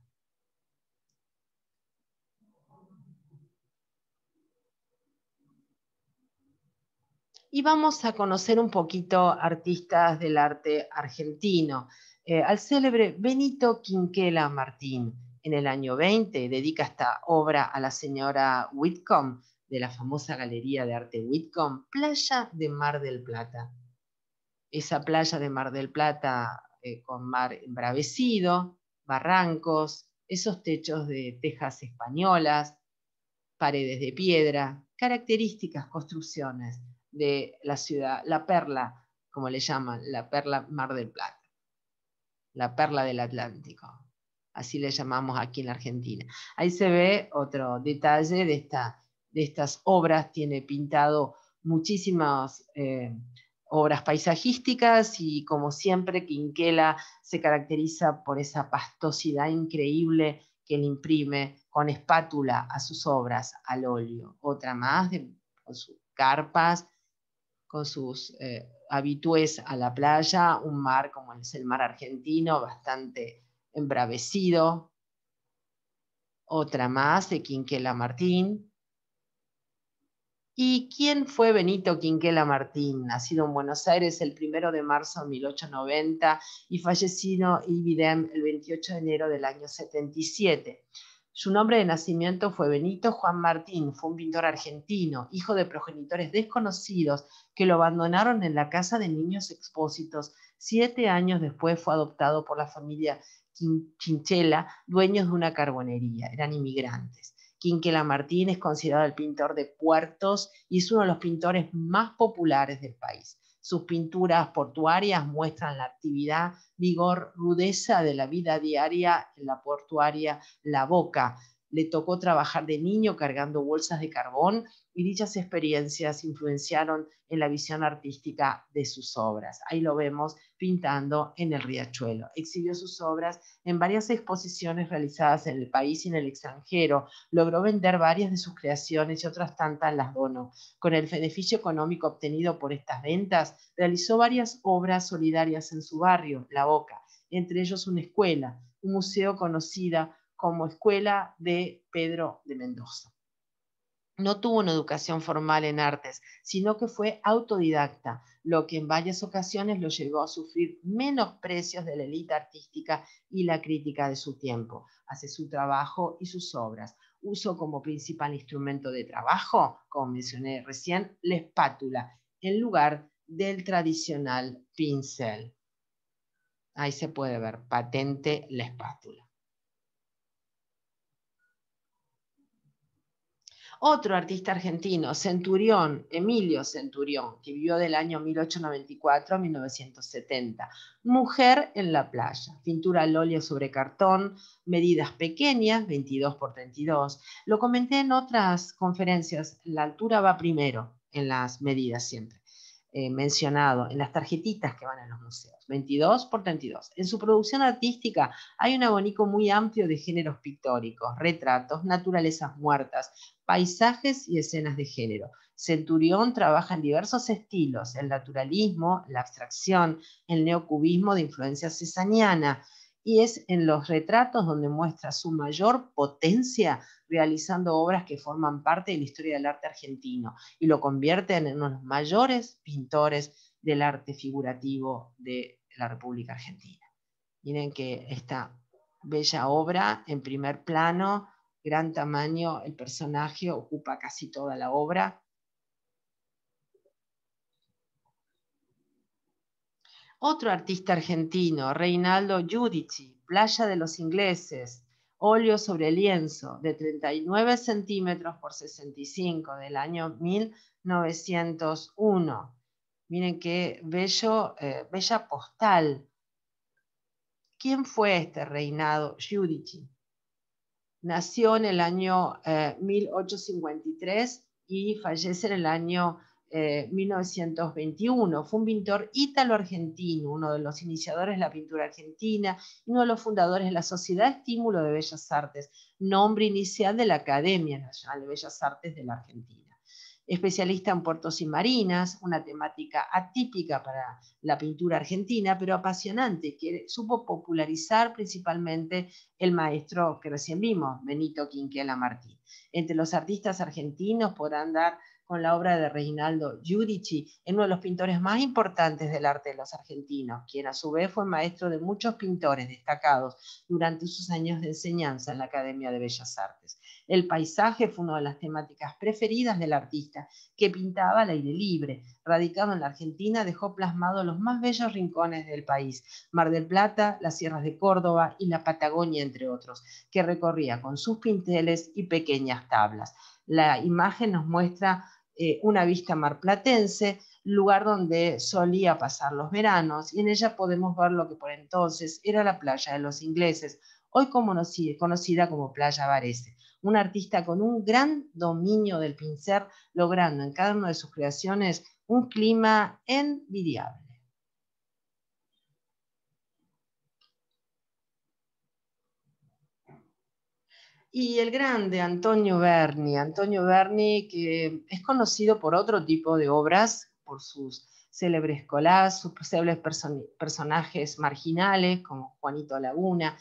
Y vamos a conocer un poquito artistas del arte argentino. Eh, al célebre Benito Quinquela Martín, en el año 20, dedica esta obra a la señora Whitcomb de la famosa Galería de Arte Whitcomb, Playa de Mar del Plata. Esa playa de Mar del Plata eh, con mar embravecido, barrancos, esos techos de tejas españolas, paredes de piedra, características, construcciones de la ciudad, la perla, como le llaman, la perla Mar del Plata, la perla del Atlántico, así le llamamos aquí en la Argentina. Ahí se ve otro detalle de, esta, de estas obras, tiene pintado muchísimas... Eh, obras paisajísticas y como siempre Quinquela se caracteriza por esa pastosidad increíble que le imprime con espátula a sus obras al óleo. Otra más con sus carpas, con sus eh, a la playa, un mar como es el mar argentino, bastante embravecido. Otra más de Quinquela Martín, ¿Y quién fue Benito Quinquela Martín, nacido en Buenos Aires el 1 de marzo de 1890 y fallecido en el 28 de enero del año 77? Su nombre de nacimiento fue Benito Juan Martín, fue un pintor argentino, hijo de progenitores desconocidos que lo abandonaron en la casa de niños expósitos. Siete años después fue adoptado por la familia Chinchela, dueños de una carbonería, eran inmigrantes. Quinquela Martín es considerado el pintor de puertos y es uno de los pintores más populares del país. Sus pinturas portuarias muestran la actividad, vigor, rudeza de la vida diaria en la portuaria La Boca, le tocó trabajar de niño cargando bolsas de carbón y dichas experiencias influenciaron en la visión artística de sus obras. Ahí lo vemos pintando en el riachuelo. Exhibió sus obras en varias exposiciones realizadas en el país y en el extranjero. Logró vender varias de sus creaciones y otras tantas las donó. Con el beneficio económico obtenido por estas ventas, realizó varias obras solidarias en su barrio, La Boca, entre ellos una escuela, un museo conocida como escuela de Pedro de Mendoza. No tuvo una educación formal en artes, sino que fue autodidacta, lo que en varias ocasiones lo llevó a sufrir menos precios de la élite artística y la crítica de su tiempo, Hace su trabajo y sus obras. uso como principal instrumento de trabajo, como mencioné recién, la espátula, en lugar del tradicional pincel. Ahí se puede ver patente la espátula. Otro artista argentino, Centurión, Emilio Centurión, que vivió del año 1894 a 1970. Mujer en la playa, pintura al óleo sobre cartón, medidas pequeñas, 22 por 32. Lo comenté en otras conferencias, la altura va primero en las medidas siempre. Eh, mencionado, en las tarjetitas que van a los museos, 22 por 32. En su producción artística hay un abanico muy amplio de géneros pictóricos, retratos, naturalezas muertas, paisajes y escenas de género. Centurión trabaja en diversos estilos, el naturalismo, la abstracción, el neocubismo de influencia cesaniana, y es en los retratos donde muestra su mayor potencia realizando obras que forman parte de la historia del arte argentino y lo convierte en uno de los mayores pintores del arte figurativo de la República Argentina. Miren que esta bella obra en primer plano gran tamaño, el personaje ocupa casi toda la obra. Otro artista argentino, Reinaldo Giudici, Playa de los Ingleses, óleo sobre lienzo de 39 centímetros por 65 del año 1901. Miren qué bello, eh, bella postal. ¿Quién fue este Reinaldo Giudici? Nació en el año 1853 eh, y fallece en el año 1921. Eh, Fue un pintor ítalo-argentino, uno de los iniciadores de la pintura argentina, uno de los fundadores de la Sociedad Estímulo de Bellas Artes, nombre inicial de la Academia Nacional de Bellas Artes de la Argentina especialista en puertos y marinas, una temática atípica para la pintura argentina, pero apasionante, que supo popularizar principalmente el maestro que recién vimos, Benito Quinquela Martín. Entre los artistas argentinos podrán dar con la obra de Reginaldo Giudici, uno de los pintores más importantes del arte de los argentinos, quien a su vez fue maestro de muchos pintores destacados durante sus años de enseñanza en la Academia de Bellas Artes. El paisaje fue una de las temáticas preferidas del artista, que pintaba al aire libre. Radicado en la Argentina, dejó plasmado los más bellos rincones del país, Mar del Plata, las sierras de Córdoba y la Patagonia, entre otros, que recorría con sus pinteles y pequeñas tablas. La imagen nos muestra eh, una vista marplatense, lugar donde solía pasar los veranos, y en ella podemos ver lo que por entonces era la playa de los ingleses, hoy conocida como Playa Varese un artista con un gran dominio del pincel, logrando en cada una de sus creaciones un clima envidiable. Y el grande Antonio Berni, Antonio Berni que es conocido por otro tipo de obras, por sus célebres colas, sus célebres personajes marginales como Juanito Laguna,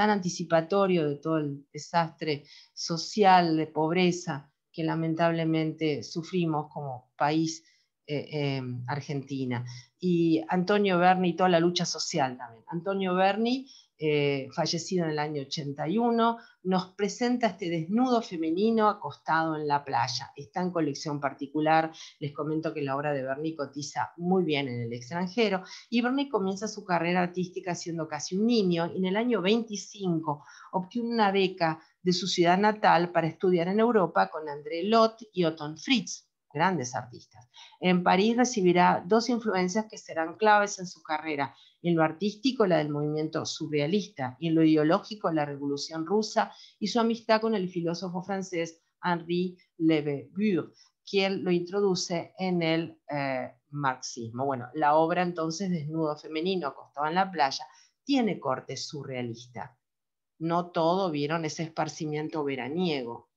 tan anticipatorio de todo el desastre social de pobreza que lamentablemente sufrimos como país eh, em, Argentina. Y Antonio Berni, toda la lucha social también. Antonio Berni eh, fallecido en el año 81, nos presenta este desnudo femenino acostado en la playa. Está en colección particular, les comento que la obra de Berni cotiza muy bien en el extranjero, y Berni comienza su carrera artística siendo casi un niño, y en el año 25 obtiene una beca de su ciudad natal para estudiar en Europa con André Lott y Otton Fritz grandes artistas. En París recibirá dos influencias que serán claves en su carrera, en lo artístico la del movimiento surrealista y en lo ideológico la revolución rusa y su amistad con el filósofo francés Henri Levegur, quien lo introduce en el eh, marxismo. Bueno, la obra entonces Desnudo Femenino, acostado en la playa, tiene corte surrealista. No todo vieron ese esparcimiento veraniego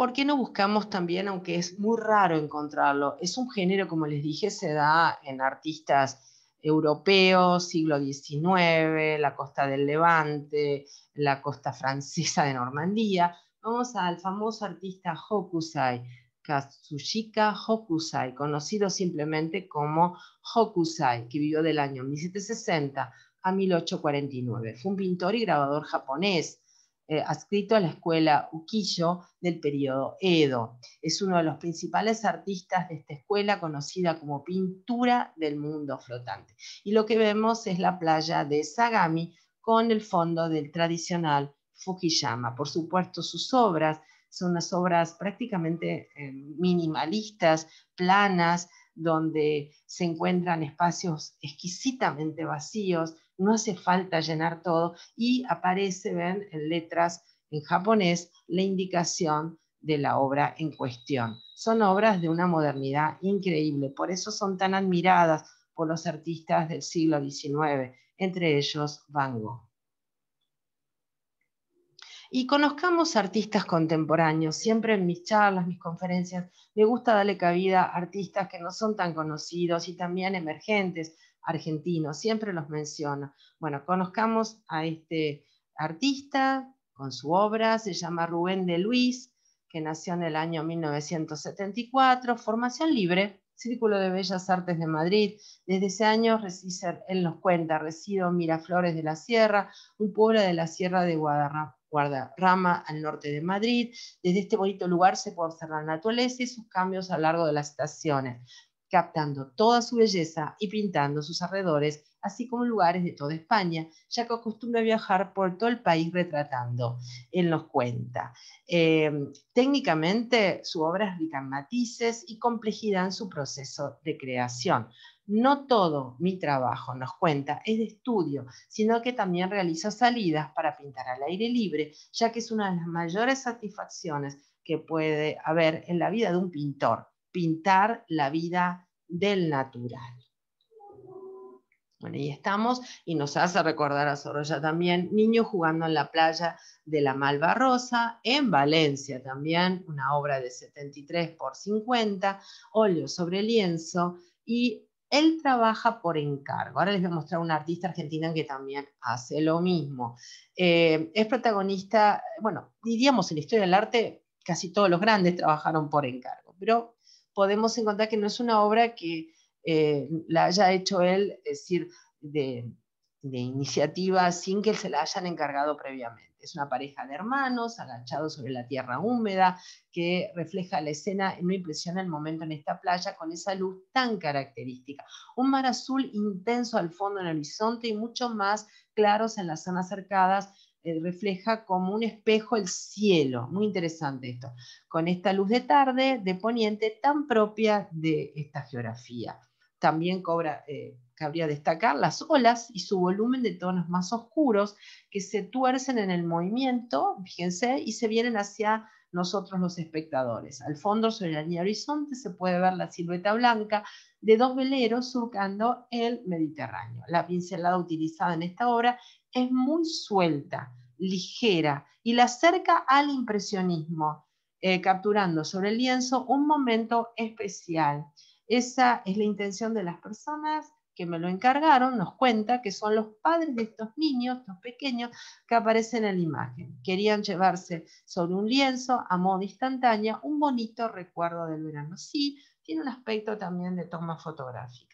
¿por qué no buscamos también, aunque es muy raro encontrarlo? Es un género, como les dije, se da en artistas europeos, siglo XIX, la costa del Levante, la costa francesa de Normandía. Vamos al famoso artista Hokusai, Katsushika Hokusai, conocido simplemente como Hokusai, que vivió del año 1760 a 1849. Fue un pintor y grabador japonés eh, adscrito a la escuela Ukiyo del periodo Edo. Es uno de los principales artistas de esta escuela conocida como pintura del mundo flotante. Y lo que vemos es la playa de Sagami con el fondo del tradicional Fujiyama. Por supuesto, sus obras son unas obras prácticamente eh, minimalistas, planas, donde se encuentran espacios exquisitamente vacíos, no hace falta llenar todo y aparece, ven, en letras en japonés la indicación de la obra en cuestión. Son obras de una modernidad increíble, por eso son tan admiradas por los artistas del siglo XIX, entre ellos Van Gogh. Y conozcamos artistas contemporáneos. Siempre en mis charlas, mis conferencias, me gusta darle cabida a artistas que no son tan conocidos y también emergentes, argentino siempre los menciono. Bueno, conozcamos a este artista con su obra, se llama Rubén de Luis, que nació en el año 1974, formación libre, Círculo de Bellas Artes de Madrid. Desde ese año, reside, él nos cuenta, resido en Miraflores de la Sierra, un pueblo de la Sierra de Guadarrama, al norte de Madrid. Desde este bonito lugar se puede observar la naturaleza y sus cambios a lo largo de las estaciones captando toda su belleza y pintando sus alrededores, así como lugares de toda España, ya que acostumbra viajar por todo el país retratando. Él nos cuenta. Em, técnicamente, su obra es rica en matices y complejidad en su proceso de creación. No todo mi trabajo, nos cuenta, es de estudio, sino que también realiza salidas para pintar al aire libre, ya que es una de las mayores satisfacciones que puede haber en la vida de un pintor, pintar la vida del natural. Bueno, ahí estamos y nos hace recordar a Sorolla también, Niño jugando en la playa de la Malva Rosa, en Valencia también, una obra de 73 por 50, óleo sobre lienzo y él trabaja por encargo. Ahora les voy a mostrar una artista argentina que también hace lo mismo. Eh, es protagonista, bueno, diríamos en la historia del arte, casi todos los grandes trabajaron por encargo, pero podemos encontrar que no es una obra que eh, la haya hecho él, es decir, de, iniciativa sin que se la hayan encargado previamente. Es una pareja de hermanos agachados sobre la tierra húmeda que refleja la escena y no impresiona el momento en esta playa con esa luz tan característica. Un mar azul intenso al fondo en el horizonte y mucho más claros en las zonas cercadas eh, refleja como un espejo el cielo. Muy interesante esto. Con esta luz de tarde, de poniente, tan propia de esta geografía. También cobra, eh, cabría destacar las olas y su volumen de tonos más oscuros que se tuercen en el movimiento, fíjense, y se vienen hacia nosotros los espectadores. Al fondo, sobre la línea horizonte, se puede ver la silueta blanca de dos veleros surcando el Mediterráneo. La pincelada utilizada en esta obra es muy suelta, ligera y la acerca al impresionismo, eh, capturando sobre el lienzo un momento especial. Esa es la intención de las personas que me lo encargaron, nos cuenta que son los padres de estos niños, estos pequeños, que aparecen en la imagen. Querían llevarse sobre un lienzo a modo instantánea un bonito recuerdo del verano. Sí, tiene un aspecto también de toma fotográfica.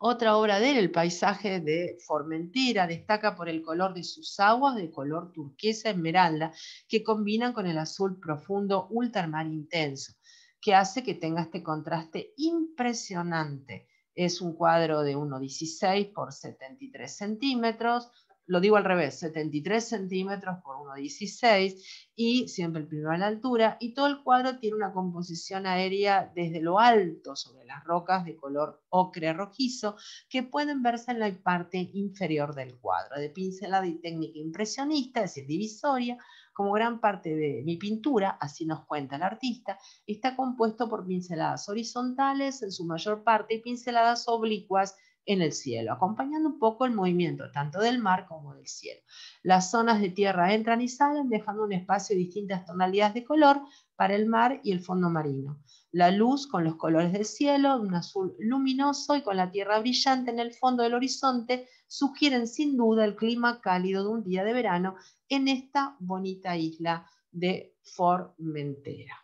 Otra obra de él, el paisaje de Formentera, destaca por el color de sus aguas de color turquesa esmeralda, que combinan con el azul profundo ultramar intenso, que hace que tenga este contraste impresionante. Es un cuadro de 1,16 por 73 centímetros, lo digo al revés, 73 centímetros por 1,16 y siempre el primero en la altura. Y todo el cuadro tiene una composición aérea desde lo alto sobre las rocas de color ocre rojizo que pueden verse en la parte inferior del cuadro, de pincelada y técnica impresionista, es decir, divisoria. Como gran parte de mi pintura, así nos cuenta el artista, está compuesto por pinceladas horizontales en su mayor parte y pinceladas oblicuas en el cielo, acompañando un poco el movimiento tanto del mar como del cielo. Las zonas de tierra entran y salen, dejando un espacio de distintas tonalidades de color para el mar y el fondo marino. La luz con los colores del cielo, un azul luminoso y con la tierra brillante en el fondo del horizonte, sugieren sin duda el clima cálido de un día de verano en esta bonita isla de Formentera.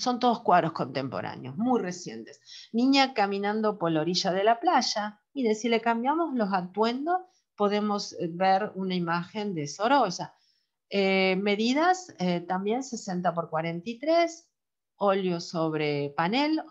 Son todos cuadros contemporáneos, muy recientes. Niña caminando por la orilla de la playa. y si le cambiamos los atuendos, podemos eh, ver una imagen de Sorolla. Eh, medidas eh, también 60 por 43, óleo sobre panel,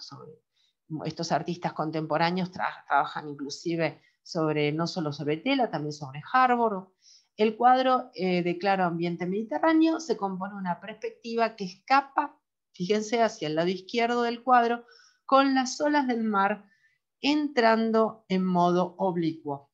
estos artistas contemporáneos trabajan inclusive sobre, no solo sobre tela, también sobre harbor. El cuadro de claro ambiente mediterráneo se compone de una perspectiva que escapa fíjense hacia el lado izquierdo del cuadro, con las olas del mar entrando en modo oblicuo.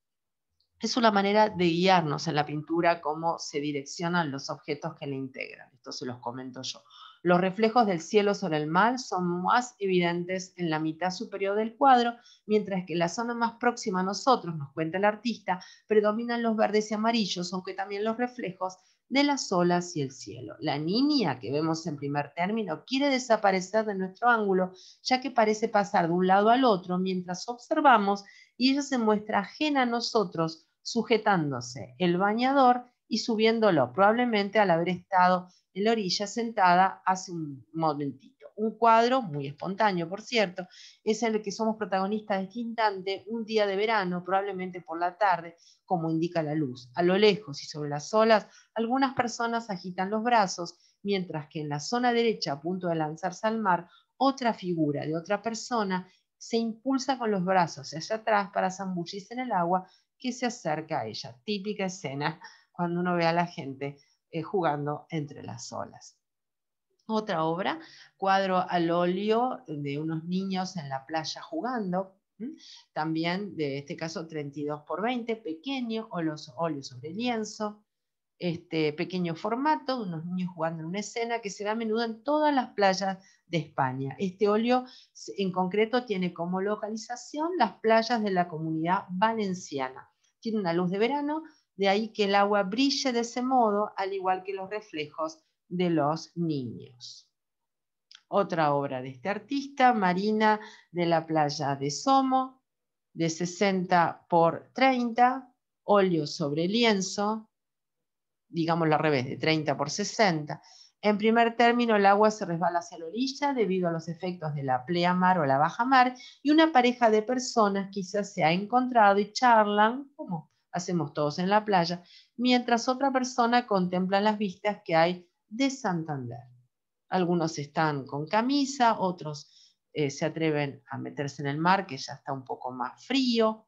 Es una manera de guiarnos en la pintura cómo se direccionan los objetos que le integran. Esto se los comento yo. Los reflejos del cielo sobre el mar son más evidentes en la mitad superior del cuadro, mientras que en la zona más próxima a nosotros, nos cuenta el artista, predominan los verdes y amarillos, aunque también los reflejos de las olas y el cielo. La niña que vemos en primer término quiere desaparecer de nuestro ángulo, ya que parece pasar de un lado al otro mientras observamos y ella se muestra ajena a nosotros, sujetándose el bañador y subiéndolo, probablemente al haber estado en la orilla sentada hace un momentito un cuadro, muy espontáneo por cierto, es el que somos protagonistas de Quintante un día de verano, probablemente por la tarde, como indica la luz. A lo lejos y sobre las olas, algunas personas agitan los brazos, mientras que en la zona derecha, a punto de lanzarse al mar, otra figura de otra persona se impulsa con los brazos hacia atrás para zambullirse en el agua que se acerca a ella. Típica escena cuando uno ve a la gente eh, jugando entre las olas. Otra obra, cuadro al óleo de unos niños en la playa jugando, también de este caso 32 por 20, pequeño, o los óleos sobre lienzo, este pequeño formato, unos niños jugando en una escena que se da a menudo en todas las playas de España. Este óleo en concreto tiene como localización las playas de la comunidad valenciana. Tiene una luz de verano, de ahí que el agua brille de ese modo, al igual que los reflejos de los niños. Otra obra de este artista, Marina de la playa de Somo, de 60 por 30, óleo sobre lienzo, digamos al revés, de 30 por 60. En primer término, el agua se resbala hacia la orilla debido a los efectos de la pleamar o la baja mar y una pareja de personas quizás se ha encontrado y charlan, como hacemos todos en la playa, mientras otra persona contempla las vistas que hay de Santander. Algunos están con camisa, otros eh, se atreven a meterse en el mar, que ya está un poco más frío.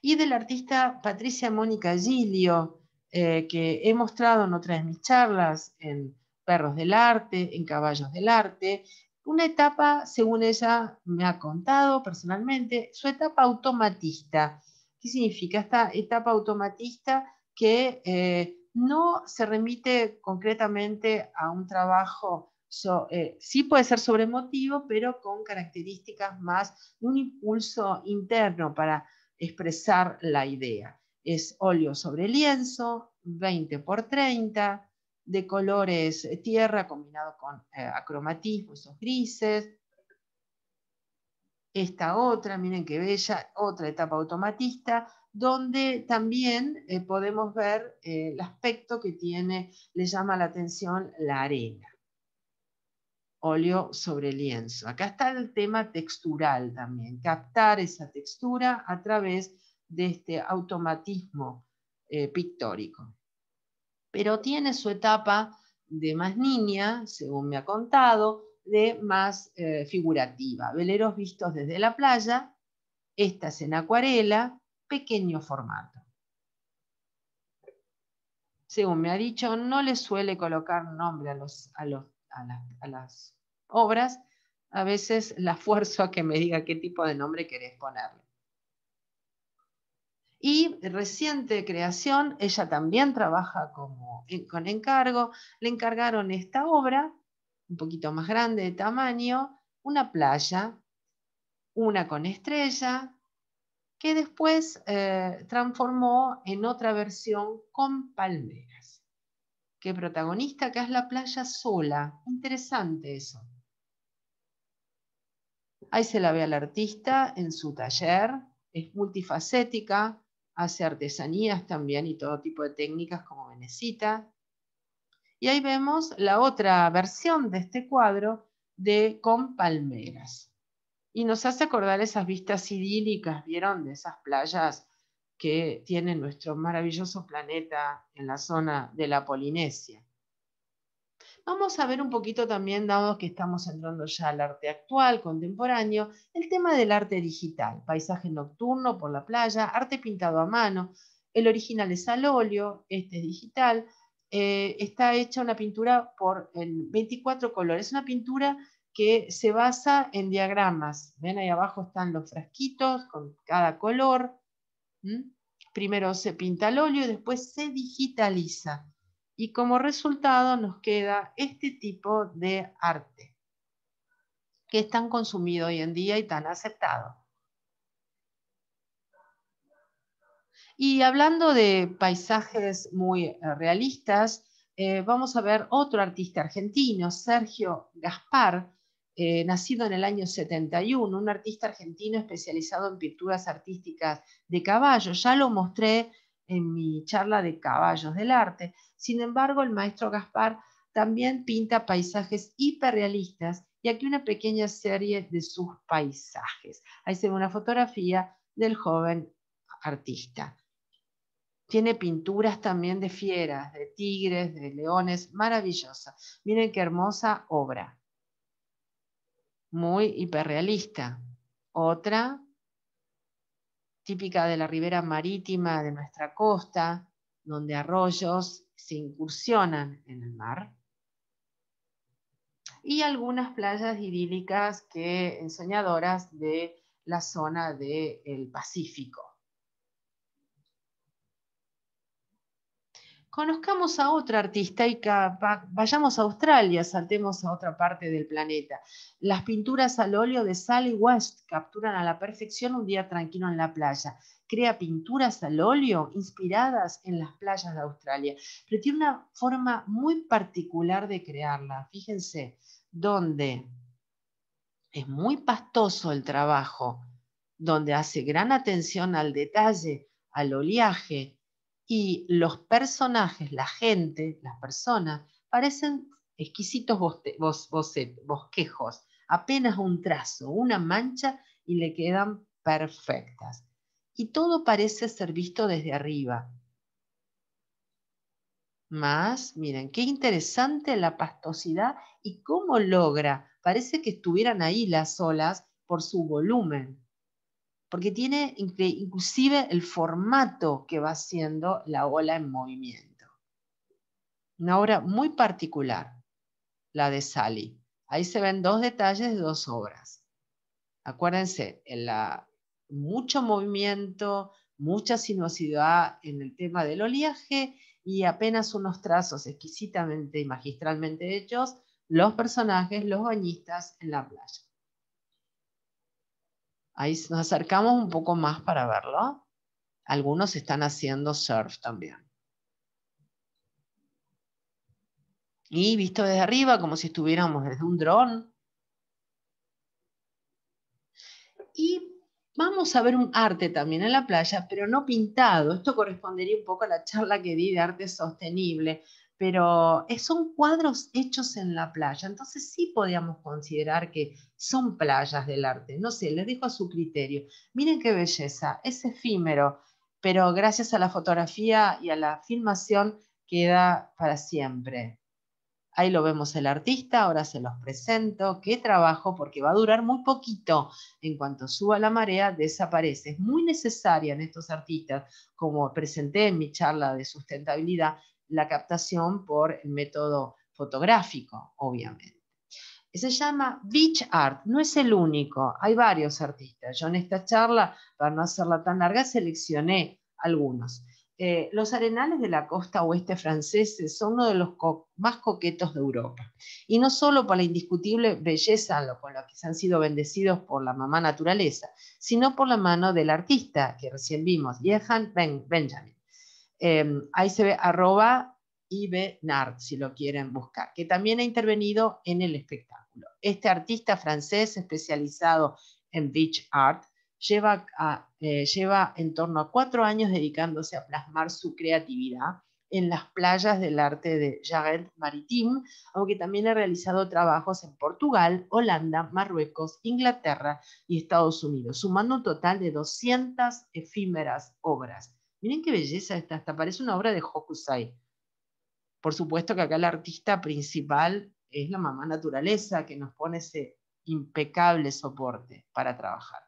Y del artista Patricia Mónica Gilio, eh, que he mostrado en otras de mis charlas, en Perros del Arte, en Caballos del Arte, una etapa, según ella me ha contado personalmente, su etapa automatista. ¿Qué significa esta etapa automatista que eh, no se remite concretamente a un trabajo, eh, sí puede ser sobre motivo, pero con características más de un impulso interno para expresar la idea. Es óleo sobre lienzo, 20 por 30, de colores eh, tierra combinado con eh, acromatismo, esos grises. Esta otra, miren qué bella, otra etapa automatista, donde también eh, podemos ver eh, el aspecto que tiene, le llama la atención la arena. Óleo sobre lienzo. Acá está el tema textural también, captar esa textura a través de este automatismo eh, pictórico. Pero tiene su etapa de más niña, según me ha contado, de más figurativa. Veleros vistos desde la playa, estas en acuarela, pequeño formato. Según me ha dicho, no le suele colocar nombre a, las obras. A veces la fuerzo a que me diga qué tipo de nombre querés ponerle. Y reciente creación, ella también trabaja con encargo. Le encargaron esta obra, un poquito más grande de tamaño, una playa, una con estrella, que después eh, transformó en otra versión con palmeras. Qué protagonista que es la playa sola. Interesante eso. Ahí se la ve al artista en su taller. Es multifacética, hace artesanías también y todo tipo de técnicas como venecita. Y ahí vemos la otra versión de este cuadro de con palmeras y nos hace acordar esas vistas idílicas, ¿vieron? De esas playas que tiene nuestro maravilloso planeta en la zona de la Polinesia. Vamos a ver un poquito también, dado que estamos entrando ya al arte actual, contemporáneo, el tema del arte digital, paisaje nocturno por la playa, arte pintado a mano, el original es al óleo, este es digital, eh, está hecha una pintura por 24 colores, una pintura que se basa en diagramas. Ven, ahí abajo están los frasquitos con cada color. Primero se pinta el óleo y después se digitaliza. Y como resultado nos queda este tipo de arte, que es tan consumido hoy en día y tan aceptado. Y hablando de paisajes muy eh, realistas, eh, vamos a ver otro artista argentino, Sergio Gaspar, eh, nacido en el año 71, un artista argentino especializado en pinturas artísticas de caballos, Ya lo mostré en mi charla de caballos del arte. Sin embargo, el maestro Gaspar también pinta paisajes hiperrealistas y aquí una pequeña serie de sus paisajes. Ahí se ve una fotografía del joven artista. Tiene pinturas también de fieras, de tigres, de leones, maravillosa. Miren qué hermosa obra muy hiperrealista. Otra, típica de la ribera marítima de nuestra costa, donde arroyos se incursionan en el mar. Y algunas playas idílicas que ensoñadoras de la zona del Pacífico. conozcamos a otra artista y vayamos a Australia, saltemos a otra parte del planeta. Las pinturas al óleo de Sally West capturan a la perfección un día tranquilo en la playa. Crea pinturas al óleo inspiradas en las playas de Australia, pero tiene una forma muy particular de crearla. Fíjense, donde es muy pastoso el trabajo, donde hace gran atención al detalle, al oleaje, y los personajes, la gente, las personas, parecen exquisitos bosquejos, apenas un trazo, una mancha y le quedan perfectas. Y todo parece ser visto desde arriba. Más, miren, qué interesante la pastosidad y cómo logra. Parece que estuvieran ahí las olas por su volumen porque tiene inclusive el formato que va haciendo la ola en movimiento. Una obra muy particular, la de Sally. Ahí se ven dos detalles de dos obras. Acuérdense, en la, mucho movimiento, mucha sinuosidad en el tema del oleaje y apenas unos trazos exquisitamente y magistralmente hechos, los personajes, los bañistas en la playa. Ahí nos acercamos un poco más para verlo. Algunos están haciendo surf también. Y visto desde arriba, como si estuviéramos desde un dron. Y vamos a ver un arte también en la playa, pero no pintado. Esto correspondería un poco a la charla que di de arte sostenible pero eh, son cuadros hechos en la playa, entonces sí podíamos considerar que son playas del arte, no sé, les dejo a su criterio. Miren qué belleza, es efímero, pero gracias a la fotografía y a la filmación queda para siempre. Ahí lo vemos el artista, ahora se los presento, qué trabajo, porque va a durar muy poquito. En cuanto suba la marea, desaparece. Es muy necesaria en estos artistas, como presenté en mi charla de sustentabilidad, la captación por el método fotográfico, obviamente. Se llama Beach Art, no es el único, hay varios artistas. Yo en esta charla, para no hacerla tan larga, seleccioné algunos. Eh, los arenales de la costa oeste franceses son uno de los más coquetos de Europa. Y no solo por la indiscutible belleza con la que se han sido bendecidos por la mamá naturaleza, sino por la mano del artista que recién vimos, Jehan Benjamin. Eh, ahí se ve si lo quieren buscar, que también ha intervenido en el espectáculo. Este artista francés especializado en beach art lleva, eh, lleva en torno a cuatro años dedicándose a plasmar su creatividad en las playas del arte de Jared Maritime, aunque también ha realizado trabajos en Portugal, Holanda, Marruecos, Inglaterra y Estados Unidos, sumando un total de 200 efímeras obras. Miren qué belleza esta, hasta parece una obra de Hokusai. Por supuesto que acá el artista principal es la mamá naturaleza que nos pone ese impecable soporte para trabajar.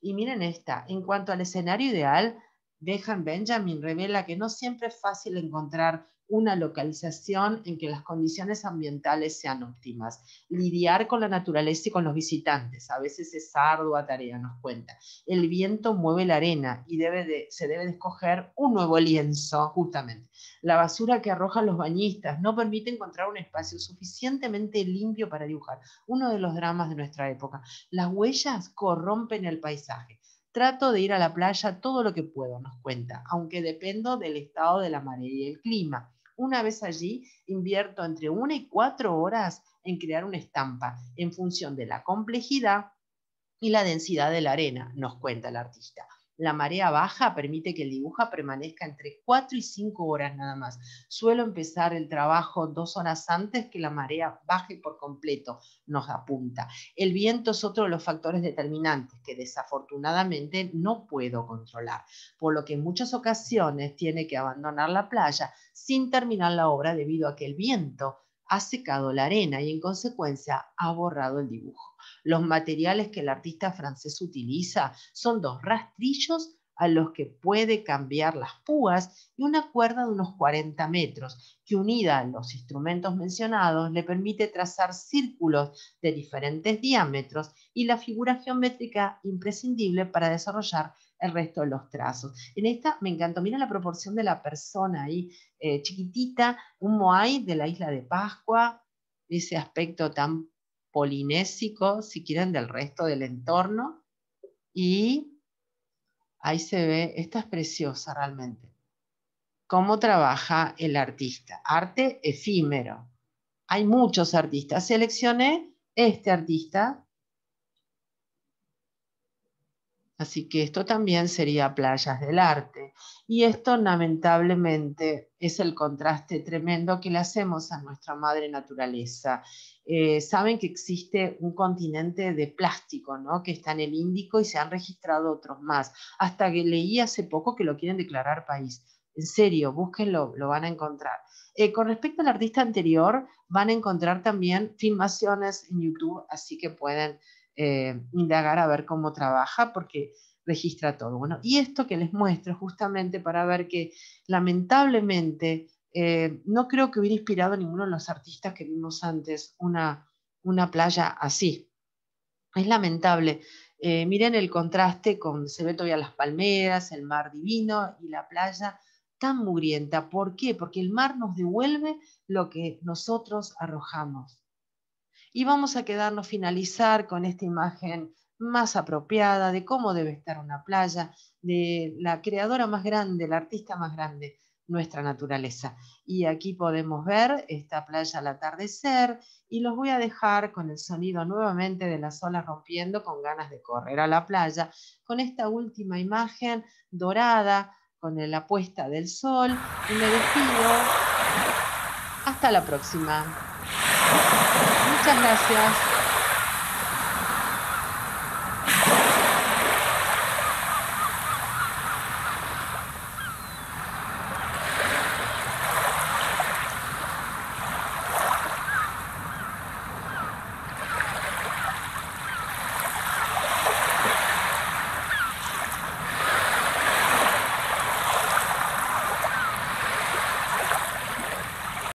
Y miren esta, en cuanto al escenario ideal, Dejan Benjamin revela que no siempre es fácil encontrar una localización en que las condiciones ambientales sean óptimas. Lidiar con la naturaleza y con los visitantes, a veces es ardua tarea, nos cuenta. El viento mueve la arena y se debe de escoger un nuevo lienzo, justamente. La basura que arrojan los bañistas no permite encontrar un espacio suficientemente limpio para dibujar, uno de los dramas de nuestra época. Las huellas corrompen el paisaje. Trato de ir a la playa todo lo que puedo, nos cuenta, aunque dependo del estado de la marea y el clima. Una vez allí, invierto entre una y cuatro horas en crear una estampa en función de la complejidad y la densidad de la arena, nos cuenta el artista. La marea baja permite que el dibujo permanezca entre 4 y 5 horas nada más. Suelo empezar el trabajo dos horas antes que la marea baje por completo, nos apunta. El viento es otro de los factores determinantes que desafortunadamente no puedo controlar, por lo que en muchas ocasiones tiene que abandonar la playa sin terminar la obra debido a que el viento ha secado la arena y en consecuencia ha borrado el dibujo. Los materiales que el artista francés utiliza son dos rastrillos a los que puede cambiar las púas y una cuerda de unos 40 metros, que unida a los instrumentos mencionados le permite trazar círculos de diferentes diámetros y la figura geométrica imprescindible para desarrollar el resto de los trazos. En esta me encantó, mira la proporción de la persona ahí, eh, chiquitita, un Moai de la isla de Pascua, ese aspecto tan polinésico, si quieren, del resto del entorno. Y ahí se ve, esta es preciosa realmente, cómo trabaja el artista. Arte efímero. Hay muchos artistas. Seleccioné este artista Así que esto también sería playas del arte. Y esto lamentablemente es el contraste tremendo que le hacemos a nuestra madre naturaleza. Eh, saben que existe un continente de plástico, ¿no? que está en el Índico y se han registrado otros más. Hasta que leí hace poco que lo quieren declarar país. En serio, búsquenlo, lo van a encontrar. Eh, con respecto al artista anterior, van a encontrar también filmaciones en YouTube, así que pueden eh, indagar a ver cómo trabaja, porque registra todo. Bueno, y esto que les muestro justamente para ver que lamentablemente eh, no creo que hubiera inspirado a ninguno de los artistas que vimos antes una, playa así. Es lamentable. Eh, miren el contraste con, se ve todavía las palmeras, el mar divino y la playa tan mugrienta. ¿Por qué? Porque el mar nos devuelve lo que nosotros arrojamos. Y vamos a quedarnos finalizar con esta imagen más apropiada de cómo debe estar una playa, de la creadora más grande, la artista más grande, nuestra naturaleza. Y aquí podemos ver esta playa al atardecer y los voy a dejar con el sonido nuevamente de las olas rompiendo con ganas de correr a la playa, con esta última imagen dorada, con la puesta del sol y me despido. Hasta la próxima. Muchas gracias.